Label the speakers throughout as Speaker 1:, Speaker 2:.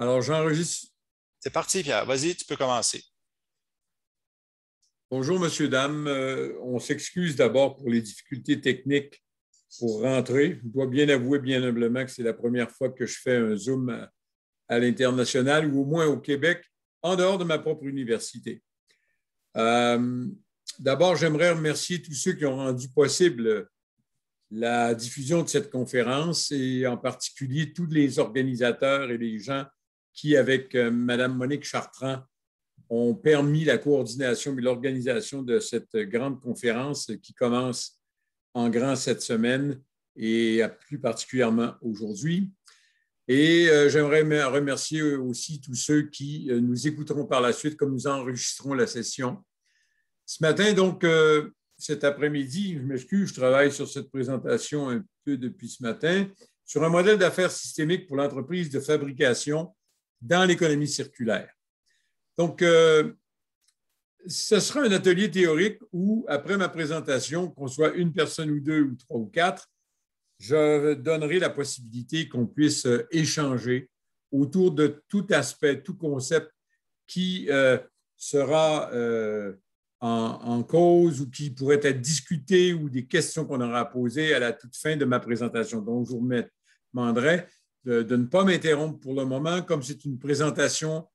Speaker 1: Alors, j'enregistre. C'est parti, Pierre. Vas-y, tu peux commencer. Bonjour, monsieur, dame. Euh, on s'excuse d'abord pour les difficultés techniques pour rentrer. Je dois bien avouer bien humblement que c'est la première fois que je fais un Zoom à, l'international ou au moins au Québec, en dehors de ma propre université. Euh, d'abord, j'aimerais remercier tous ceux qui ont rendu possible la diffusion de cette conférence et en particulier tous les organisateurs et les gens qui, avec euh, Mme Monique Chartrand, ont permis la coordination et l'organisation de cette grande conférence qui commence en grand cette semaine et plus particulièrement aujourd'hui. Et euh, j'aimerais remercier aussi tous ceux qui euh, nous écouteront par la suite comme nous enregistrons la session. Ce matin, donc, cet après-midi, je m'excuse, je travaille sur cette présentation un peu depuis ce matin, sur un modèle d'affaires systémique pour l'entreprise de fabrication dans l'économie circulaire. Donc, euh, ce sera un atelier théorique où, après ma présentation, qu'on soit une personne ou deux ou trois ou quatre, je donnerai la possibilité qu'on puisse euh, échanger autour de tout aspect, tout concept qui euh, sera en, cause ou qui pourrait être discuté ou des questions qu'on aura posées à la toute fin de ma présentation. Donc, je vous remettrai de, ne pas m'interrompre pour le moment, comme c'est une présentation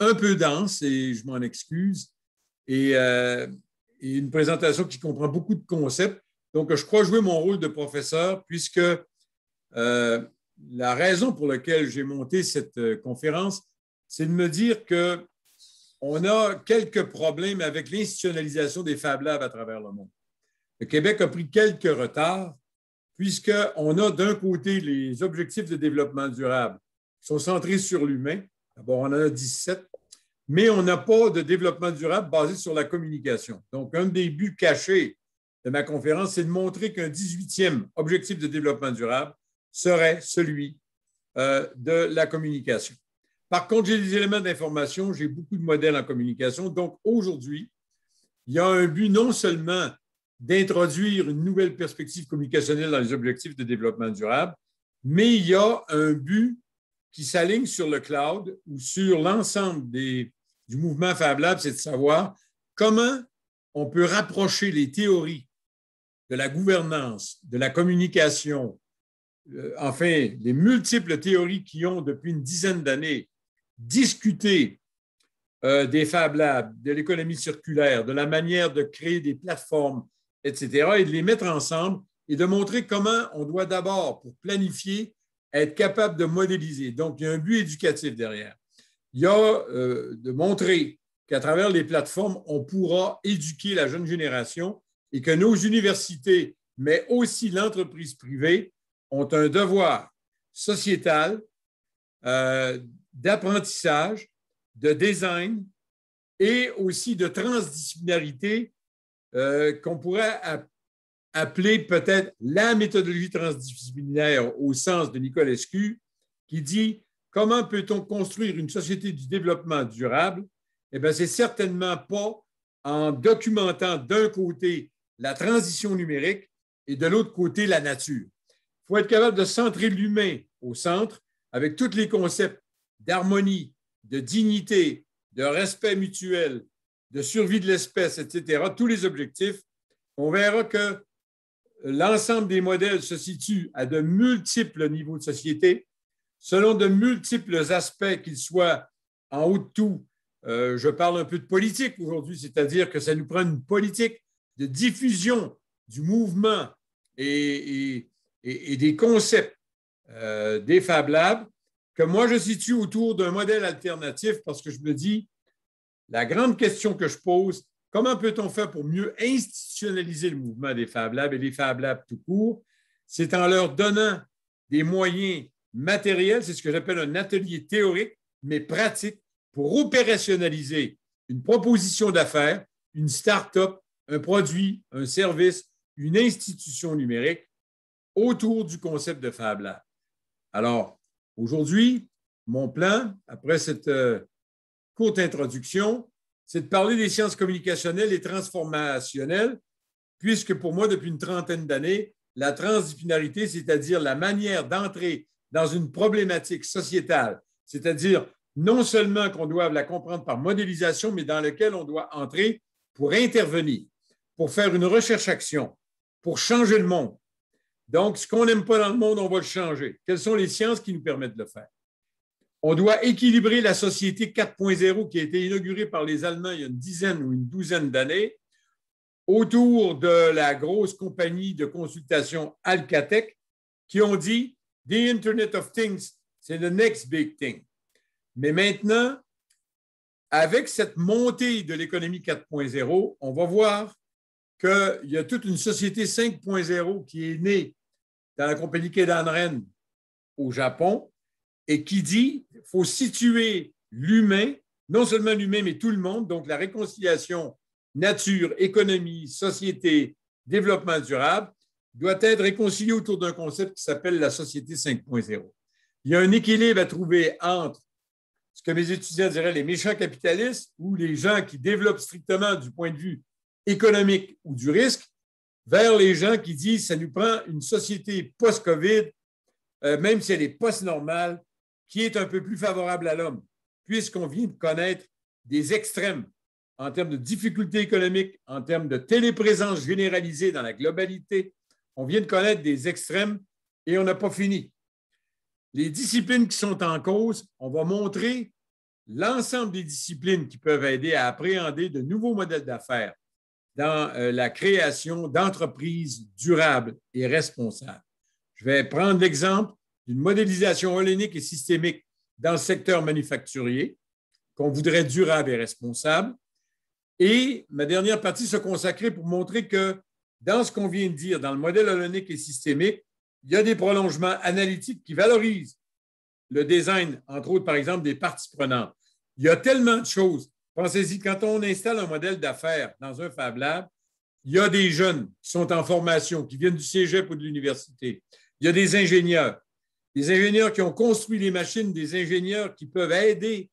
Speaker 1: un peu dense, et je m'en excuse, et, euh, une présentation qui comprend beaucoup de concepts. Donc, je crois jouer mon rôle de professeur, puisque euh, la raison pour laquelle j'ai monté cette euh, conférence, c'est de me dire que on a quelques problèmes avec l'institutionnalisation des Fab Labs à travers le monde. Le Québec a pris quelques retards puisqu'on a d'un côté les objectifs de développement durable qui sont centrés sur l'humain. D'abord, on en a 17, mais on n'a pas de développement durable basé sur la communication. Donc, un des buts cachés de ma conférence, c'est de montrer qu'un 18e objectif de développement durable serait celui euh, de la communication. Par contre, j'ai des éléments d'information, j'ai beaucoup de modèles en communication. Donc, aujourd'hui, il y a un but non seulement d'introduire une nouvelle perspective communicationnelle dans les objectifs de développement durable, mais il y a un but qui s'aligne sur le cloud ou sur l'ensemble du mouvement Fab Lab, c'est de savoir comment on peut rapprocher les théories de la gouvernance, de la communication, euh, enfin, les multiples théories qui ont depuis une dizaine d'années discuté euh, des Fab Labs, de l'économie circulaire, de la manière de créer des plateformes etc., et de les mettre ensemble et de montrer comment on doit d'abord, pour planifier, être capable de modéliser. Donc, il y a un but éducatif derrière. Il y a euh, de montrer qu'à travers les plateformes, on pourra éduquer la jeune génération et que nos universités, mais aussi l'entreprise privée, ont un devoir sociétal euh, d'apprentissage, de design et aussi de transdisciplinarité euh, qu'on pourrait appeler peut-être la méthodologie transdisciplinaire au sens de Nicole Escu, qui dit comment peut-on construire une société du développement durable? Eh bien, c'est certainement pas en documentant d'un côté la transition numérique et de l'autre côté la nature. Il faut être capable de centrer l'humain au centre avec tous les concepts d'harmonie, de dignité, de respect mutuel, de survie de l'espèce, etc., tous les objectifs, on verra que l'ensemble des modèles se situe à de multiples niveaux de société, selon de multiples aspects, qu'ils soient en haut de tout. Euh, je parle un peu de politique aujourd'hui, c'est-à-dire que ça nous prend une politique de diffusion du mouvement et, des concepts euh, des Fab que moi je situe autour d'un modèle alternatif parce que je me dis, la grande question que je pose, comment peut-on faire pour mieux institutionnaliser le mouvement des Fab Labs et les Fab Labs tout court? C'est en leur donnant des moyens matériels, c'est ce que j'appelle un atelier théorique, mais pratique, pour opérationnaliser une proposition d'affaires, une start-up, un produit, un service, une institution numérique autour du concept de Fab Lab. Alors, aujourd'hui, mon plan, après cette euh, courte introduction, c'est de parler des sciences communicationnelles et transformationnelles, puisque pour moi, depuis une trentaine d'années, la transdisciplinarité, c'est-à-dire la manière d'entrer dans une problématique sociétale, c'est-à-dire non seulement qu'on doit la comprendre par modélisation, mais dans laquelle on doit entrer pour intervenir, pour faire une recherche-action, pour changer le monde. Donc, ce qu'on n'aime pas dans le monde, on va le changer. Quelles sont les sciences qui nous permettent de le faire? On doit équilibrer la société 4.0 qui a été inaugurée par les Allemands il y a une dizaine ou une douzaine d'années autour de la grosse compagnie de consultation Alcatec qui ont dit The Internet of Things, c'est the next big thing. Mais maintenant, avec cette montée de l'économie 4.0, on va voir qu'il y a toute une société 5.0 qui est née dans la compagnie Kedanren au Japon, et qui dit qu'il faut situer l'humain, non seulement l'humain, mais tout le monde, donc la réconciliation nature, économie, société, développement durable, doit être réconciliée autour d'un concept qui s'appelle la société 5.0. Il y a un équilibre à trouver entre ce que mes étudiants diraient les méchants capitalistes ou les gens qui développent strictement du point de vue économique ou du risque, vers les gens qui disent ça nous prend une société post-COVID, euh, même si elle est post-normale, qui est un peu plus favorable à l'homme, puisqu'on vient de connaître des extrêmes en termes de difficultés économiques, en termes de téléprésence généralisée dans la globalité. On vient de connaître des extrêmes et on n'a pas fini. Les disciplines qui sont en cause, on va montrer l'ensemble des disciplines qui peuvent aider à appréhender de nouveaux modèles d'affaires dans euh, la création d'entreprises durables et responsables. Je vais prendre l'exemple d'une modélisation holénique et systémique dans le secteur manufacturier, qu'on voudrait durable et responsable. Et ma dernière partie se consacrer pour montrer que dans ce qu'on vient de dire, dans le modèle holonique et systémique, il y a des prolongements analytiques qui valorisent le design, entre autres, par exemple, des parties prenantes. Il y a tellement de choses. Pensez-y, quand on installe un modèle d'affaires dans un Fab Lab, il y a des jeunes qui sont en formation, qui viennent du cégep ou de l'université. Il y a des ingénieurs des ingénieurs qui ont construit les machines, des ingénieurs qui peuvent aider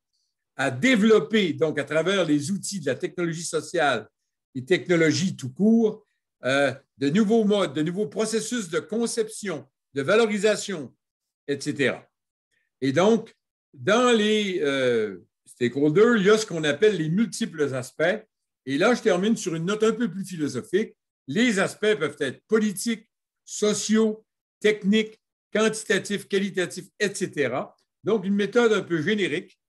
Speaker 1: à développer, donc à travers les outils de la technologie sociale et technologie tout court, euh, de nouveaux modes, de nouveaux processus de conception, de valorisation, etc. Et donc, dans les euh, stakeholders, il y a ce qu'on appelle les multiples aspects. Et là, je termine sur une note un peu plus philosophique. Les aspects peuvent être politiques, sociaux, techniques, quantitatif, qualitatif, etc. Donc, une méthode un peu générique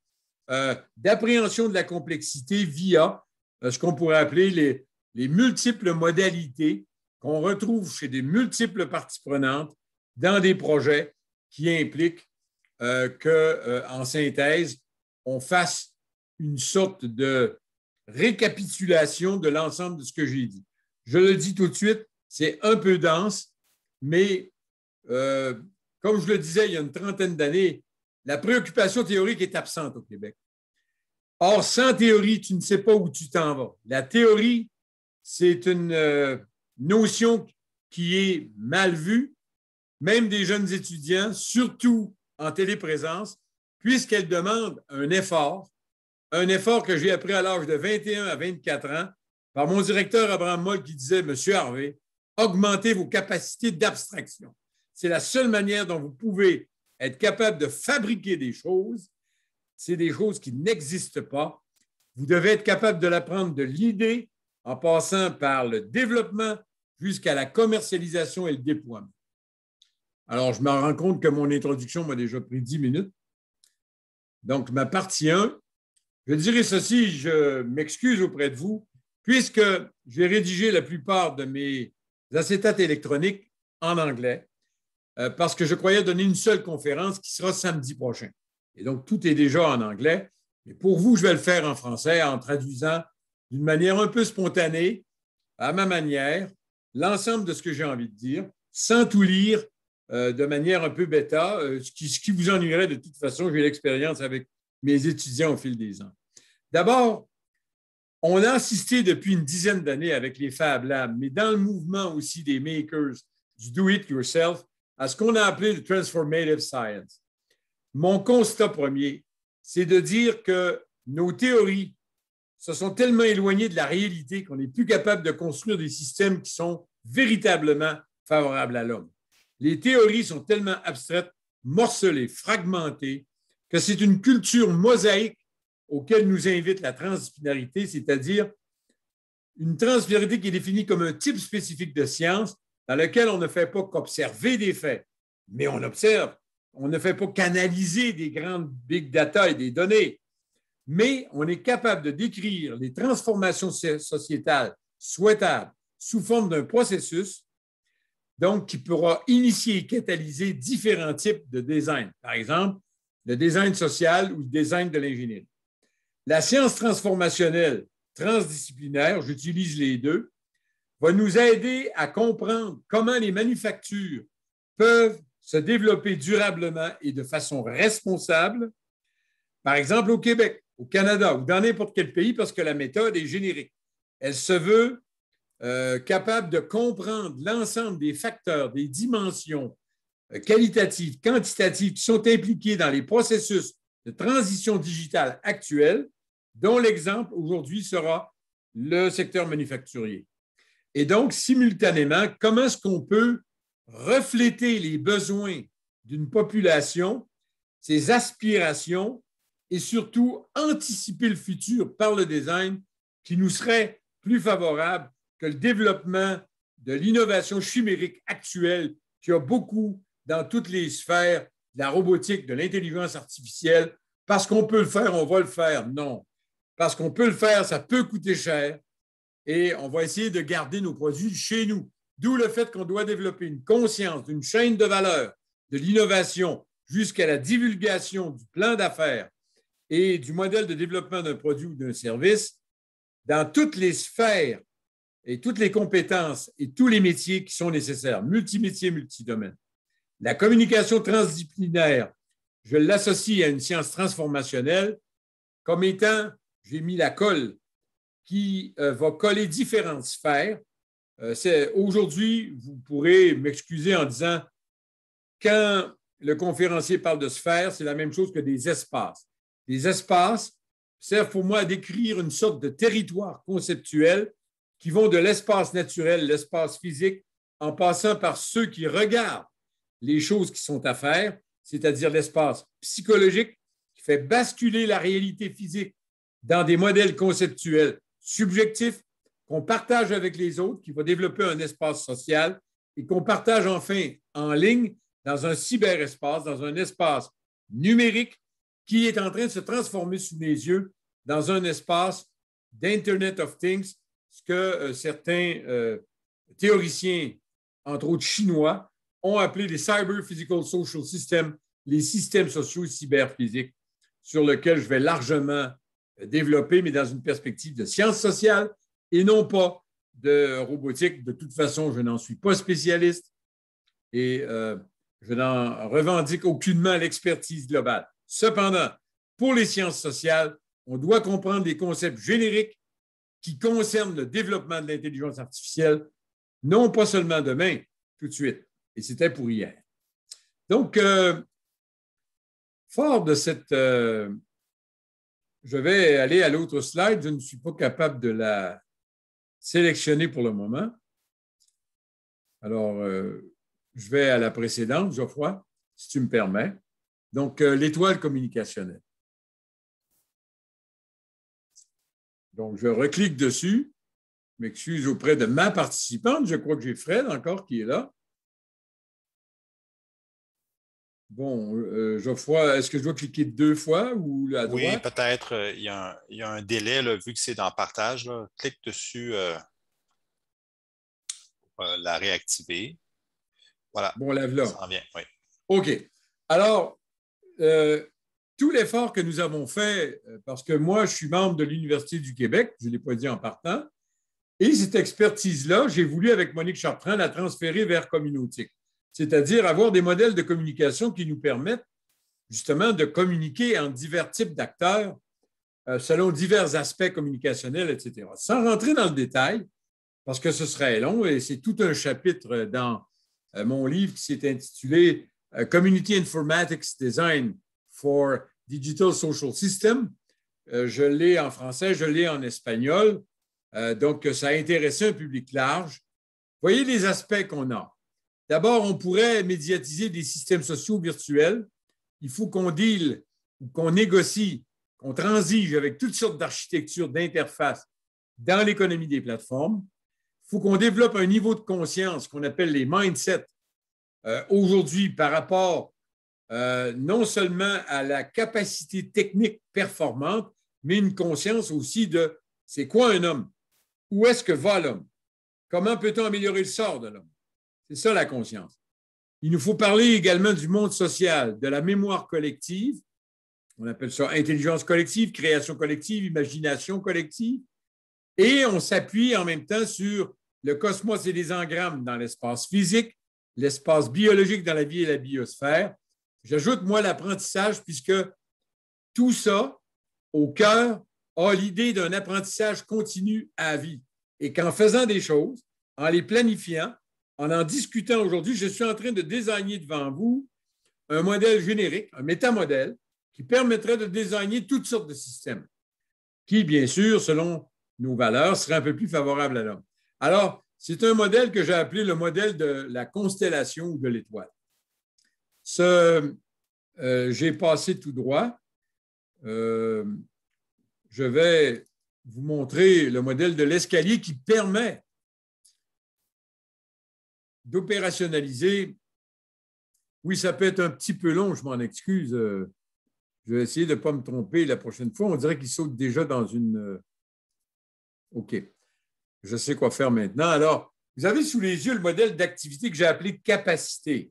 Speaker 1: euh, d'appréhension de la complexité via euh, ce qu'on pourrait appeler les, multiples modalités qu'on retrouve chez des multiples parties prenantes dans des projets qui impliquent euh, qu'en synthèse, on fasse une sorte de récapitulation de l'ensemble de ce que j'ai dit. Je le dis tout de suite, c'est un peu dense, mais euh, comme je le disais il y a une trentaine d'années, la préoccupation théorique est absente au Québec. Or, sans théorie, tu ne sais pas où tu t'en vas. La théorie, c'est une euh, notion qui est mal vue, même des jeunes étudiants, surtout en téléprésence, puisqu'elle demande un effort, un effort que j'ai appris à l'âge de 21 à 24 ans par mon directeur Abraham Moll qui disait, Monsieur Harvey, augmentez vos capacités d'abstraction. C'est la seule manière dont vous pouvez être capable de fabriquer des choses. C'est des choses qui n'existent pas. Vous devez être capable de l'apprendre de l'idée en passant par le développement jusqu'à la commercialisation et le déploiement. Alors, je me rends compte que mon introduction m'a déjà pris 10 minutes. Donc, ma partie 1, je dirais ceci, je m'excuse auprès de vous, puisque j'ai rédigé la plupart de mes acétates électroniques en anglais. Euh, parce que je croyais donner une seule conférence qui sera samedi prochain. Et donc, tout est déjà en anglais. Mais pour vous, je vais le faire en français en traduisant d'une manière un peu spontanée, à ma manière, l'ensemble de ce que j'ai envie de dire, sans tout lire euh, de manière un peu bêta, euh, ce, qui, vous ennuierait de toute façon. J'ai l'expérience avec mes étudiants au fil des ans. D'abord, on a assisté depuis une dizaine d'années avec les Fab Labs, mais dans le mouvement aussi des makers, du do-it-yourself, à ce qu'on a appelé le transformative science. Mon constat premier, c'est de dire que nos théories se sont tellement éloignées de la réalité qu'on n'est plus capable de construire des systèmes qui sont véritablement favorables à l'homme. Les théories sont tellement abstraites, morcelées, fragmentées, que c'est une culture mosaïque auquel nous invite la transdisciplinarité, c'est-à-dire une transdisciplinarité qui est définie comme un type spécifique de science dans lequel on ne fait pas qu'observer des faits, mais on observe. On ne fait pas qu'analyser des grandes big data et des données, mais on est capable de décrire les transformations sociétales souhaitables sous forme d'un processus, donc qui pourra initier et catalyser différents types de design. Par exemple, le design social ou le design de l'ingénierie. La science transformationnelle transdisciplinaire, j'utilise les deux, va nous aider à comprendre comment les manufactures peuvent se développer durablement et de façon responsable, par exemple au Québec, au Canada ou dans n'importe quel pays, parce que la méthode est générique. Elle se veut euh, capable de comprendre l'ensemble des facteurs, des dimensions euh, qualitatives, quantitatives qui sont impliqués dans les processus de transition digitale actuels, dont l'exemple aujourd'hui sera le secteur manufacturier. Et donc, simultanément, comment est-ce qu'on peut refléter les besoins d'une population, ses aspirations et surtout anticiper le futur par le design qui nous serait plus favorable que le développement de l'innovation chimérique actuelle qui a beaucoup dans toutes les sphères de la robotique, de l'intelligence artificielle, parce qu'on peut le faire, on va le faire. Non. Parce qu'on peut le faire, ça peut coûter cher, et on va essayer de garder nos produits chez nous. D'où le fait qu'on doit développer une conscience d'une chaîne de valeur, de l'innovation jusqu'à la divulgation du plan d'affaires et du modèle de développement d'un produit ou d'un service dans toutes les sphères et toutes les compétences et tous les métiers qui sont nécessaires, multimétiers, multidomaines. La communication transdisciplinaire, je l'associe à une science transformationnelle comme étant, j'ai mis la colle qui euh, va coller différentes sphères. Euh, aujourd'hui, vous pourrez m'excuser en disant, quand le conférencier parle de sphères, c'est la même chose que des espaces. Des espaces servent pour moi à décrire une sorte de territoire conceptuel qui vont de l'espace naturel, l'espace physique, en passant par ceux qui regardent les choses qui sont à faire, c'est-à-dire l'espace psychologique qui fait basculer la réalité physique dans des modèles conceptuels subjectif qu'on partage avec les autres, qui va développer un espace social et qu'on partage enfin en ligne dans un cyberespace, dans un espace numérique qui est en train de se transformer sous mes yeux dans un espace d'Internet of Things, ce que euh, certains euh, théoriciens, entre autres chinois, ont appelé les Cyber Physical Social Systems, les systèmes sociaux cyberphysiques, sur lesquels je vais largement euh, développé, mais dans une perspective de sciences sociales et non pas de robotique. De toute façon, je n'en suis pas spécialiste et euh, je n'en revendique aucunement l'expertise globale. Cependant, pour les sciences sociales, on doit comprendre des concepts génériques qui concernent le développement de l'intelligence artificielle, non pas seulement demain, tout de suite. Et c'était pour hier. Donc, euh, fort de cette je vais aller à l'autre slide. Je ne suis pas capable de la sélectionner pour le moment. Alors, euh, je vais à la précédente, Geoffroy, si tu me permets. Donc, euh, l'étoile communicationnelle. Donc, je reclique dessus. M'excuse auprès de ma participante. Je crois que j'ai Fred encore qui est là. Bon, euh, vois. est-ce que je dois cliquer deux fois ou la? droite? Oui,
Speaker 2: peut-être. Euh, il y, a un délai, là, vu que c'est dans partage. Clique dessus euh, pour euh, la réactiver. Voilà. Bon, lève
Speaker 1: là. Ça en vient, oui. OK. Alors, tout l'effort que nous avons fait, parce que moi, je suis membre de l'Université du Québec, je ne l'ai pas dit en partant, et cette expertise-là, j'ai voulu, avec Monique Chartrand, la transférer vers Communautique c'est-à-dire avoir des modèles de communication qui nous permettent justement de communiquer en divers types d'acteurs euh, selon divers aspects communicationnels, etc. Sans rentrer dans le détail, parce que ce serait long et c'est tout un chapitre dans euh, mon livre qui s'est intitulé euh, Community Informatics Design for Digital Social System. je l'ai en français, je l'ai en espagnol. donc, ça a intéressé un public large. Voyez les aspects qu'on a. D'abord, on pourrait médiatiser des systèmes sociaux virtuels. Il faut qu'on deal, qu'on négocie, qu'on transige avec toutes sortes d'architectures, d'interfaces dans l'économie des plateformes. Il faut qu'on développe un niveau de conscience qu'on appelle les mindsets euh, aujourd'hui par rapport euh, non seulement à la capacité technique performante, mais une conscience aussi de c'est quoi un homme? Où est-ce que va l'homme? Comment peut-on améliorer le sort de l'homme? C'est ça la conscience. Il nous faut parler également du monde social, de la mémoire collective. On appelle ça intelligence collective, création collective, imagination collective. Et on s'appuie en même temps sur le cosmos et les engrammes dans l'espace physique, l'espace biologique dans la vie et la biosphère. J'ajoute, moi, l'apprentissage, puisque tout ça, au cœur, a l'idée d'un apprentissage continu à vie. Et qu'en faisant des choses, en les planifiant, en en discutant aujourd'hui, je suis en train de désigner devant vous un modèle générique, un métamodèle, qui permettrait de désigner toutes sortes de systèmes, qui, bien sûr, selon nos valeurs, seraient un peu plus favorables à l'homme. Alors, c'est un modèle que j'ai appelé le modèle de la constellation ou de l'étoile. Ce, euh, j'ai passé tout droit. Euh, je vais vous montrer le modèle de l'escalier qui permet d'opérationnaliser. Oui, ça peut être un petit peu long, je m'en excuse. Euh, je vais essayer de ne pas me tromper la prochaine fois. On dirait qu'il saute déjà dans une. Euh, OK. Je sais quoi faire maintenant. Alors, vous avez sous les yeux le modèle d'activité que j'ai appelé capacité.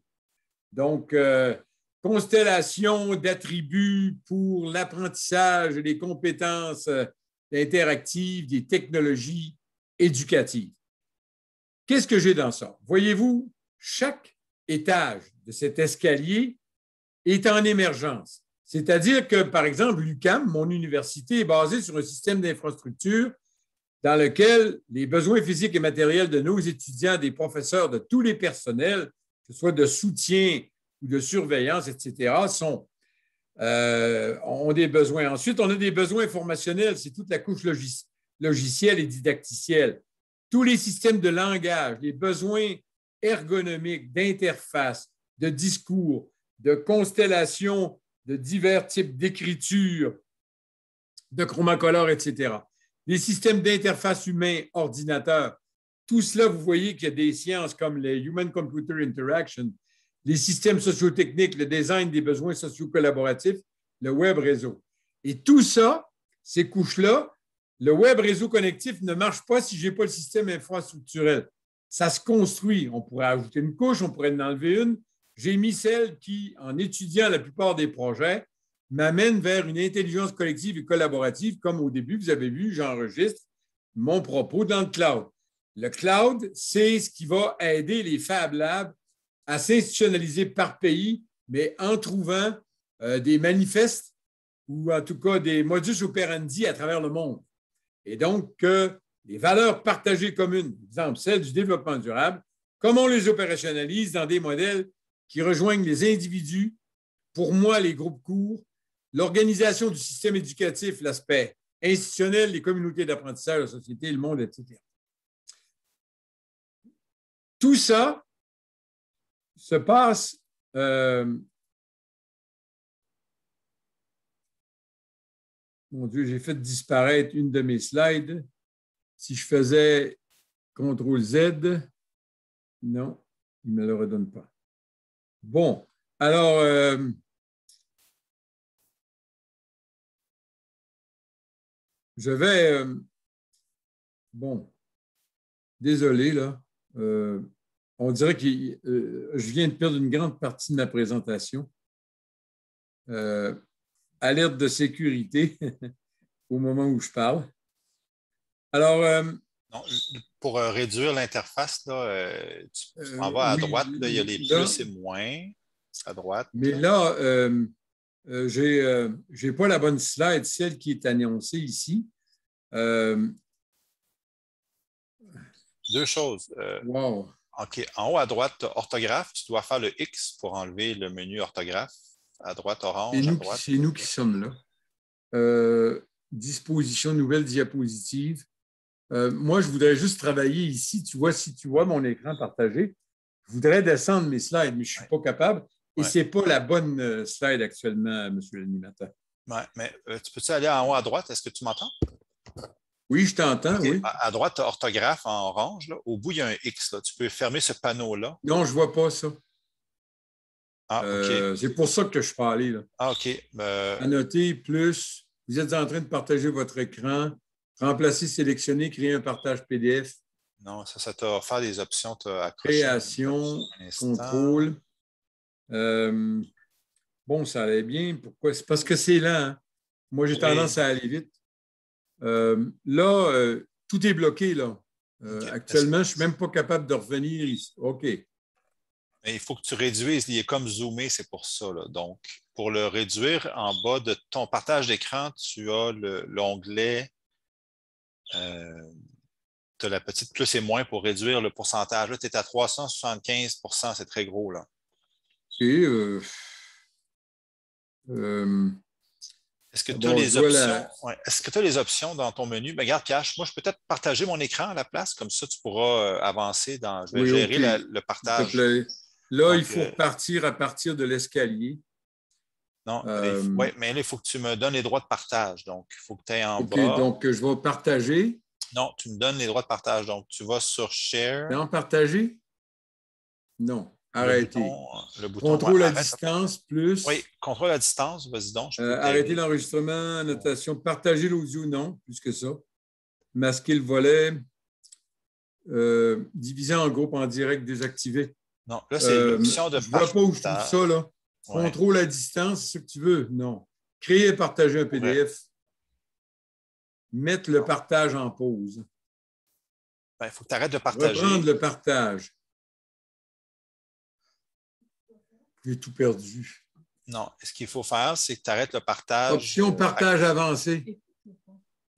Speaker 1: Donc, euh, constellation d'attributs pour l'apprentissage et les compétences interactives des technologies éducatives. Qu'est-ce que j'ai dans ça? Voyez-vous, chaque étage de cet escalier est en émergence. C'est-à-dire que, par exemple, l'UCAM, mon université, est basée sur un système d'infrastructure dans lequel les besoins physiques et matériels de nos étudiants, des professeurs, de tous les personnels, que ce soit de soutien ou de surveillance, etc., euh, ont des besoins. Ensuite, on a des besoins informationnels. c'est toute la couche logicielle et didacticielle. Tous les systèmes de langage, les besoins ergonomiques, d'interface, de discours, de constellations de divers types d'écriture, de chromacolores, etc. Les systèmes d'interface humain, ordinateur, tout cela, vous voyez qu'il y a des sciences comme les Human Computer Interaction, les systèmes sociotechniques, le design des besoins socio-collaboratifs, le web réseau. Et tout ça, ces couches-là, le web réseau connectif ne marche pas si je n'ai pas le système infrastructurel. Ça se construit. On pourrait ajouter une couche, on pourrait en enlever une. J'ai mis celle qui, en étudiant la plupart des projets, m'amène vers une intelligence collective et collaborative, comme au début, vous avez vu, j'enregistre mon propos dans le cloud. Le cloud, c'est ce qui va aider les Fab Labs à s'institutionnaliser par pays, mais en trouvant euh, des manifestes ou en tout cas des modus operandi à travers le monde. Et donc, que les valeurs partagées communes, par exemple celles du développement durable, comment on les opérationnalise dans des modèles qui rejoignent les individus, pour moi, les groupes courts, l'organisation du système éducatif, l'aspect institutionnel, les communautés d'apprentissage, la société, le monde, etc. Tout ça se passe euh, Mon Dieu, j'ai fait disparaître une de mes slides. Si je faisais CTRL Z, non, il ne me le redonne pas. Bon, alors, euh, je vais. Euh, bon, désolé, là. Euh, on dirait que je viens de perdre une grande partie de ma présentation. Euh, alerte de sécurité au moment où je parle.
Speaker 2: Alors. Euh, pour euh, réduire l'interface, euh, tu, m'en vas à droite, là, il y a les plus et moins
Speaker 1: à droite. Mais là, je n'ai pas la bonne
Speaker 2: slide, celle qui est annoncée ici. Deux choses. wow. OK, en haut à droite, orthographe, tu dois faire le X pour enlever le menu orthographe à droite orange. C'est nous,
Speaker 1: nous qui sommes là. Euh, disposition, nouvelle diapositive. Euh, moi, je voudrais juste travailler ici. Tu vois, si tu vois mon écran partagé, je voudrais descendre mes slides, mais je ne suis pas
Speaker 2: capable. Et ce n'est pas la bonne euh, slide actuellement, monsieur l'animateur. Ouais, mais tu peux-tu aller en haut à droite? Est-ce que tu m'entends? Oui, je t'entends, oui. À, droite, orthographe en orange. Au bout, il y a un X. Tu peux fermer ce panneau-là. Non,
Speaker 1: je ne vois pas ça.
Speaker 2: Ah, euh, c'est pour ça que je suis Là. Ah, OK. Annoter, ben, noter,
Speaker 1: plus
Speaker 2: vous êtes en train de partager votre écran, remplacer, sélectionner, créer un partage PDF. Non, ça, ça te offert des options.
Speaker 1: Création, contrôle.
Speaker 2: Euh, bon, ça allait bien. Pourquoi?
Speaker 1: C'est parce que c'est lent. Hein. Moi, j'ai tendance à aller vite. Euh, là, tout est bloqué. là. actuellement, je
Speaker 2: ne suis même pas capable de revenir ici. OK il faut que tu réduises. Il est comme zoomé, c'est pour ça. Donc, pour le réduire, en bas de ton partage d'écran, tu as l'onglet euh, tu de la petite plus et moins pour réduire le pourcentage. Là, tu es à 375 c'est très gros. là. Euh, euh, Est-ce que ah tu as, les options? Est-ce que tu as les options dans ton menu? Ben, regarde, Cash, moi, je peux peut-être partager mon écran à la place, comme ça, tu pourras avancer dans. Je vais gérer le partage. Là, il faut euh, partir à partir de l'escalier. Non, euh, mais là, il faut que tu me donnes les droits de partage. Donc, il faut que tu aies en okay, bas. Donc, je vais partager. Non, tu me donnes les droits de partage. Donc, tu vas sur Share. Non,
Speaker 1: partager? Non. Arrêtez.
Speaker 2: Euh, le contrôle ben, la distance plus. Oui, contrôle la distance, vas-y donc. arrêtez l'enregistrement,
Speaker 1: annotation. Partager l'audio, non, plus que ça. Masquer le volet. Euh, diviser en groupe en direct désactivé. Non, là, c'est une euh, l'option de Je ne vois pas où je trouve ça, là. Contrôle à distance, c'est ce que tu veux. Non. Créer et partager un PDF. Mettre le partage en pause.
Speaker 2: Ben, il faut que tu arrêtes de partager. Reprendre le partage. J'ai tout perdu. Non, ce qu'il faut faire, c'est que tu arrêtes le partage. Option partage
Speaker 1: avancé.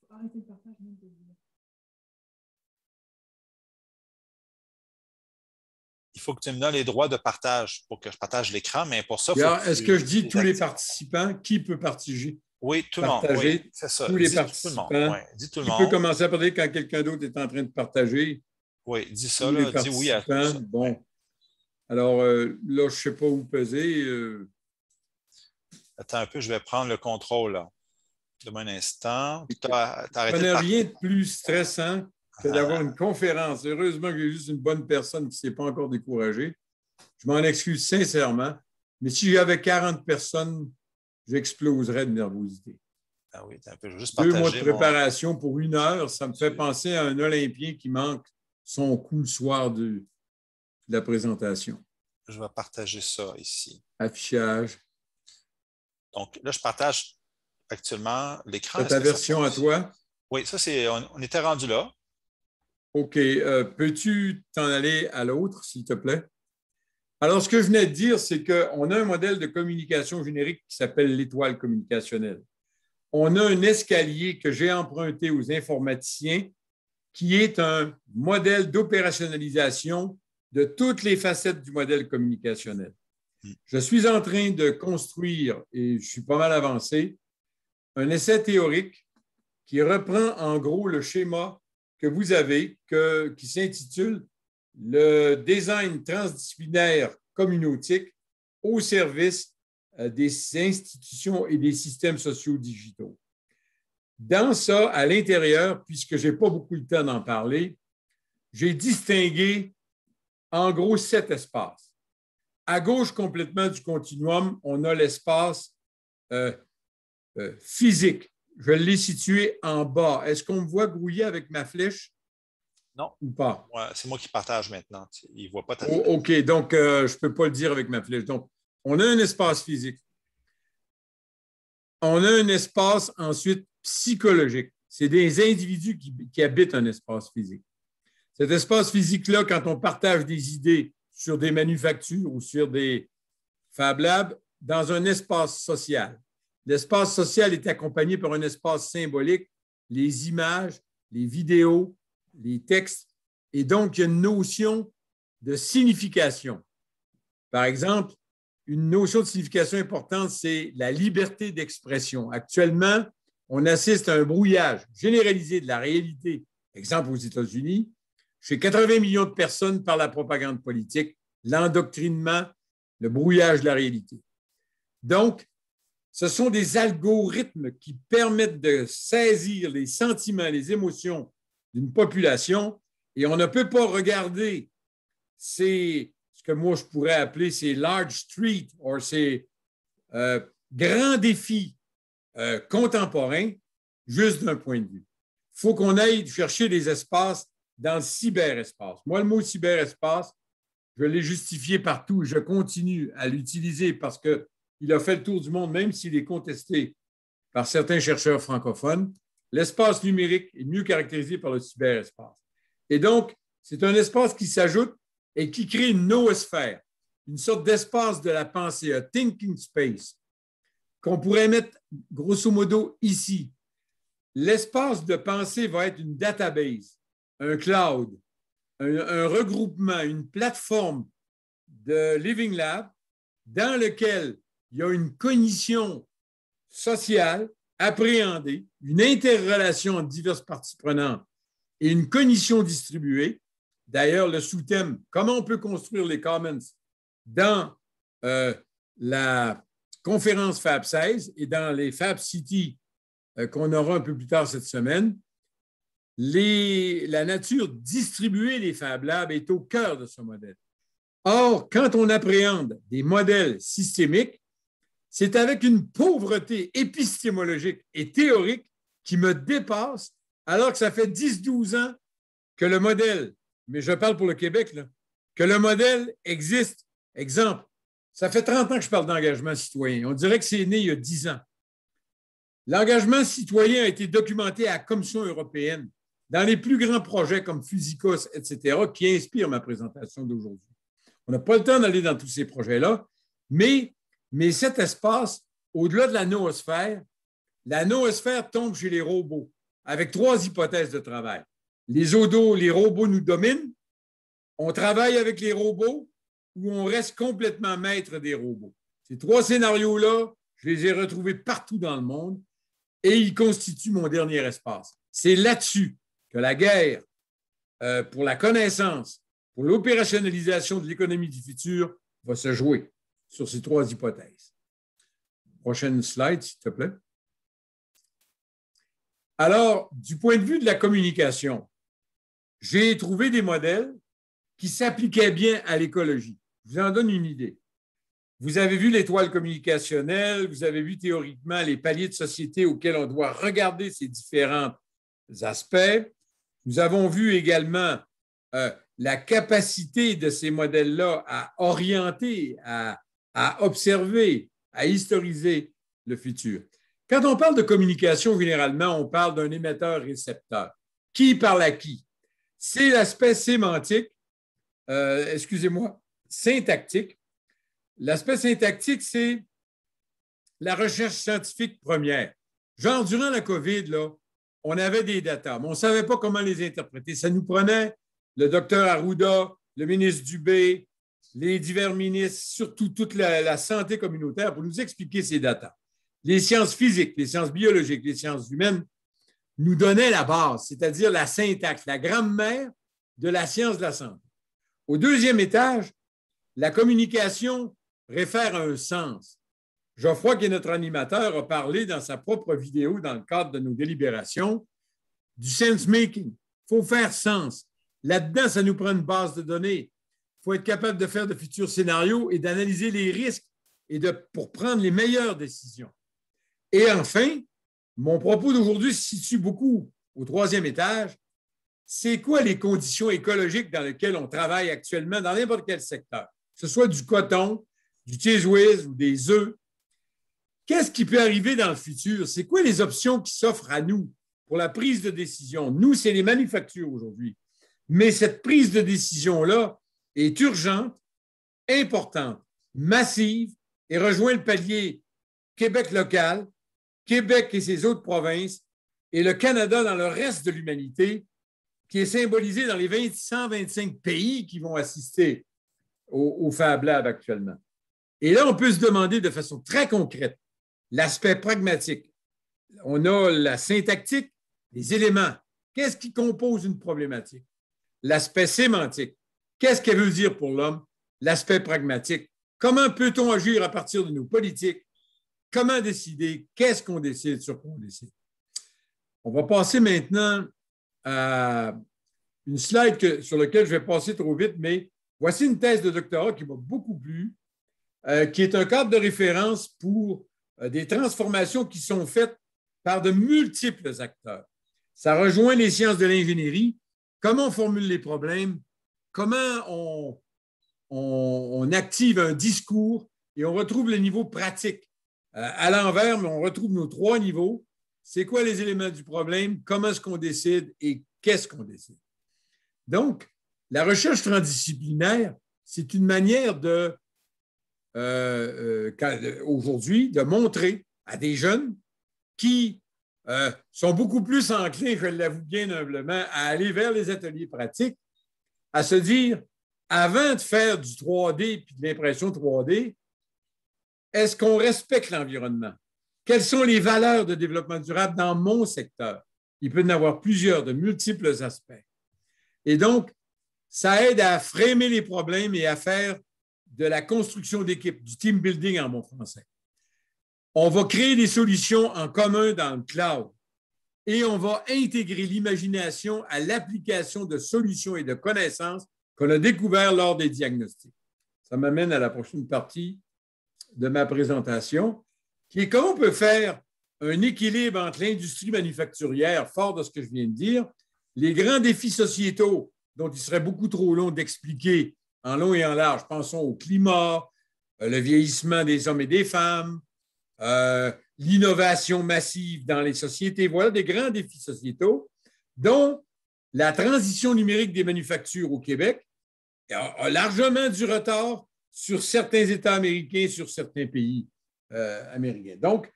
Speaker 2: Arrêtez le partage. il faut que tu me donnes les droits de partage pour que je partage l'écran, mais pour ça. Est-ce que, je dis tous les
Speaker 1: participants qui peut partager? Oui, tout le monde. c'est ça. Tous les participants. Tout le dis Tu peux
Speaker 2: commencer à parler quand quelqu'un d'autre est en train de partager. Oui, dis ça, dis oui à
Speaker 1: tout Bon. Alors euh, là, je ne sais pas
Speaker 2: où peser. Euh... Attends un peu, je vais prendre le contrôle là. De mon instant. Tu n'as rien
Speaker 1: de plus stressant c'est d'avoir une conférence. Heureusement que j'ai juste une bonne personne qui ne s'est pas encore découragée. Je m'en excuse sincèrement, mais si j'avais 40 personnes, j'exploserais de nervosité.
Speaker 2: Ah oui, juste Deux mois de préparation
Speaker 1: pour une heure, ça me fait penser à un Olympien qui manque
Speaker 2: son coup le soir de, la présentation. Je vais partager ça ici. Affichage. Donc là, je partage actuellement l'écran. C'est ta version à toi? Oui, ça, c'est. on, était rendu là.
Speaker 1: OK. Euh, peux-tu t'en aller à l'autre, s'il te plaît? Alors, ce que je venais de dire, c'est qu'on a un modèle de communication générique qui s'appelle l'étoile communicationnelle. On a un escalier que j'ai emprunté aux informaticiens qui est un modèle d'opérationnalisation de toutes les facettes du modèle communicationnel. Je suis en train de construire, et je suis pas mal avancé, un essai théorique qui reprend en gros le schéma que vous avez qui s'intitule Le design transdisciplinaire communautique au service euh, des institutions et des systèmes sociaux digitaux. Dans ça, à l'intérieur, puisque je n'ai pas beaucoup le temps d'en parler, j'ai distingué en gros sept espaces. À gauche complètement du continuum, on a l'espace euh, euh, physique,
Speaker 2: je l'ai situé en bas. Est-ce qu'on me voit grouiller avec ma flèche? Non. Ou pas? C'est moi qui partage maintenant. Il ne voit pas ta oh,
Speaker 1: flèche. OK, donc euh, je ne peux pas le dire avec ma flèche. Donc, on a un
Speaker 2: espace physique. On a un espace
Speaker 1: ensuite psychologique. C'est des individus qui, qui habitent un espace physique. Cet espace physique-là, quand on partage des idées sur des manufactures ou sur des Fab Labs, dans un espace social, L'espace social est accompagné par un espace symbolique, les images, les vidéos, les textes, et donc il y a une notion de signification. Par exemple, une notion de signification importante, c'est la liberté d'expression. Actuellement, on assiste à un brouillage généralisé de la réalité, exemple aux États-Unis, chez 80 millions de personnes par la propagande politique, l'endoctrinement, le brouillage de la réalité. Donc, ce sont des algorithmes qui permettent de saisir les sentiments, les émotions d'une population et on ne peut pas regarder ce que moi je pourrais appeler ces large street ou ces euh, grands défis euh, contemporains juste d'un point de vue. Il faut qu'on aille chercher des espaces dans le cyberespace. Moi, le mot cyberespace, je l'ai justifié partout. Je continue à l'utiliser parce que il a fait le tour du monde, même s'il est contesté par certains chercheurs francophones. L'espace numérique est mieux caractérisé par le cyberespace. Et donc, c'est un espace qui s'ajoute et qui crée une noosphère, une sorte d'espace de la pensée, un thinking space, qu'on pourrait mettre grosso modo ici. L'espace de pensée va être une database, un cloud, un, un regroupement, une plateforme de Living Lab dans lequel il y a une cognition sociale appréhendée, une interrelation entre diverses parties prenantes et une cognition distribuée. D'ailleurs, le sous-thème, comment on peut construire les commons dans euh, la conférence Fab 16 et dans les Fab City euh, qu'on aura un peu plus tard cette semaine, la nature distribuée des Fab Labs est au cœur de ce modèle. Or, quand on appréhende des modèles systémiques, c'est avec une pauvreté épistémologique et théorique qui me dépasse, alors que ça fait 10-12 ans que le modèle, mais je parle pour le Québec, que le modèle existe. Exemple, ça fait 30 ans que je parle d'engagement citoyen. On dirait que c'est né il y a 10 ans. L'engagement citoyen a été documenté à la Commission européenne dans les plus grands projets comme Fusicos, etc., qui inspirent ma présentation d'aujourd'hui. On n'a pas le temps d'aller dans tous ces projets-là, mais mais cet espace, au-delà de la noosphère, la noosphère tombe chez les robots avec trois hypothèses de travail. Les odos, les robots nous dominent, on travaille avec les robots ou on reste complètement maître des robots. Ces trois scénarios-là, je les ai retrouvés partout dans le monde et ils constituent mon dernier espace. C'est là-dessus que la guerre euh, pour la connaissance, pour l'opérationnalisation de l'économie du futur va se jouer sur ces trois hypothèses. Prochaine slide, s'il te plaît. Alors, du point de vue de la communication, j'ai trouvé des modèles qui s'appliquaient bien à l'écologie. Je vous en donne une idée. Vous avez vu l'étoile communicationnelle, vous avez vu théoriquement les paliers de société auxquels on doit regarder ces différents aspects. Nous avons vu également euh, la capacité de ces modèles-là à orienter, à à observer, à historiser le futur. Quand on parle de communication, généralement, on parle d'un émetteur-récepteur. Qui parle à qui? C'est l'aspect sémantique, euh, excusez-moi, syntactique. L'aspect syntactique, c'est la recherche scientifique première. Genre, durant la COVID, là, on avait des datas, mais on ne savait pas comment les interpréter. Ça nous prenait le docteur Arruda, le ministre Dubé, les divers ministres, surtout toute la, santé communautaire, pour nous expliquer ces datas. Les sciences physiques, les sciences biologiques, les sciences humaines nous donnaient la base, c'est-à-dire la syntaxe, la grammaire de la science de la santé. Au deuxième étage, la communication réfère à un sens. Geoffroy, qui est notre animateur, a parlé dans sa propre vidéo, dans le cadre de nos délibérations, du sense-making. Il faut faire sens. Là-dedans, ça nous prend une base de données. Il faut être capable de faire de futurs scénarios et d'analyser les risques et de, pour prendre les meilleures décisions. Et enfin, mon propos d'aujourd'hui se situe beaucoup au troisième étage. C'est quoi les conditions écologiques dans lesquelles on travaille actuellement dans n'importe quel secteur, que ce soit du coton, du cheese ou des œufs? Qu'est-ce qui peut arriver dans le futur? C'est quoi les options qui s'offrent à nous pour la prise de décision? Nous, c'est les manufactures aujourd'hui. Mais cette prise de décision-là, est urgente, importante, massive et rejoint le palier Québec local, Québec et ses autres provinces et le Canada dans le reste de l'humanité, qui est symbolisé dans les 20, 125 pays qui vont assister au, au Fab Lab actuellement. Et là, on peut se demander de façon très concrète l'aspect pragmatique. On a la syntactique, les éléments. Qu'est-ce qui compose une problématique? L'aspect sémantique, Qu'est-ce qu'elle veut dire pour l'homme? L'aspect pragmatique. Comment peut-on agir à partir de nos politiques? Comment décider? Qu'est-ce qu'on décide? Sur quoi on décide? On va passer maintenant à une slide sur laquelle je vais passer trop vite, mais voici une thèse de doctorat qui m'a beaucoup plu, euh, qui est un cadre de référence pour euh, des transformations qui sont faites par de multiples acteurs. Ça rejoint les sciences de l'ingénierie, comment on formule les problèmes, comment on, active un discours et on retrouve le niveau pratique. Euh, à l'envers, on retrouve nos trois niveaux. C'est quoi les éléments du problème? Comment est-ce qu'on décide et qu'est-ce qu'on décide? Donc, la recherche transdisciplinaire, c'est une manière de, euh, euh, aujourd'hui, de montrer à des jeunes qui sont beaucoup plus enclins, je l'avoue bien humblement, à aller vers les ateliers pratiques à se dire, avant de faire du 3D et de l'impression 3D, est-ce qu'on respecte l'environnement? Quelles sont les valeurs de développement durable dans mon secteur? Il peut y en avoir plusieurs, de multiples aspects. Et donc, ça aide à framer les problèmes et à faire de la construction d'équipe, du team building en bon français. On va créer des solutions en commun dans le cloud et on va intégrer l'imagination à l'application de solutions et de connaissances qu'on a découvertes lors des diagnostics. Ça m'amène à la prochaine partie de ma présentation, qui est comment on peut faire un équilibre entre l'industrie manufacturière, fort de ce que je viens de dire, les grands défis sociétaux dont il serait beaucoup trop long d'expliquer en long et en large. Pensons au climat, euh, le vieillissement des hommes et des femmes, euh, l'innovation massive dans les sociétés. Voilà des grands défis sociétaux, dont la transition numérique des manufactures au Québec a, largement du retard sur certains États américains, sur certains pays euh, américains. Donc,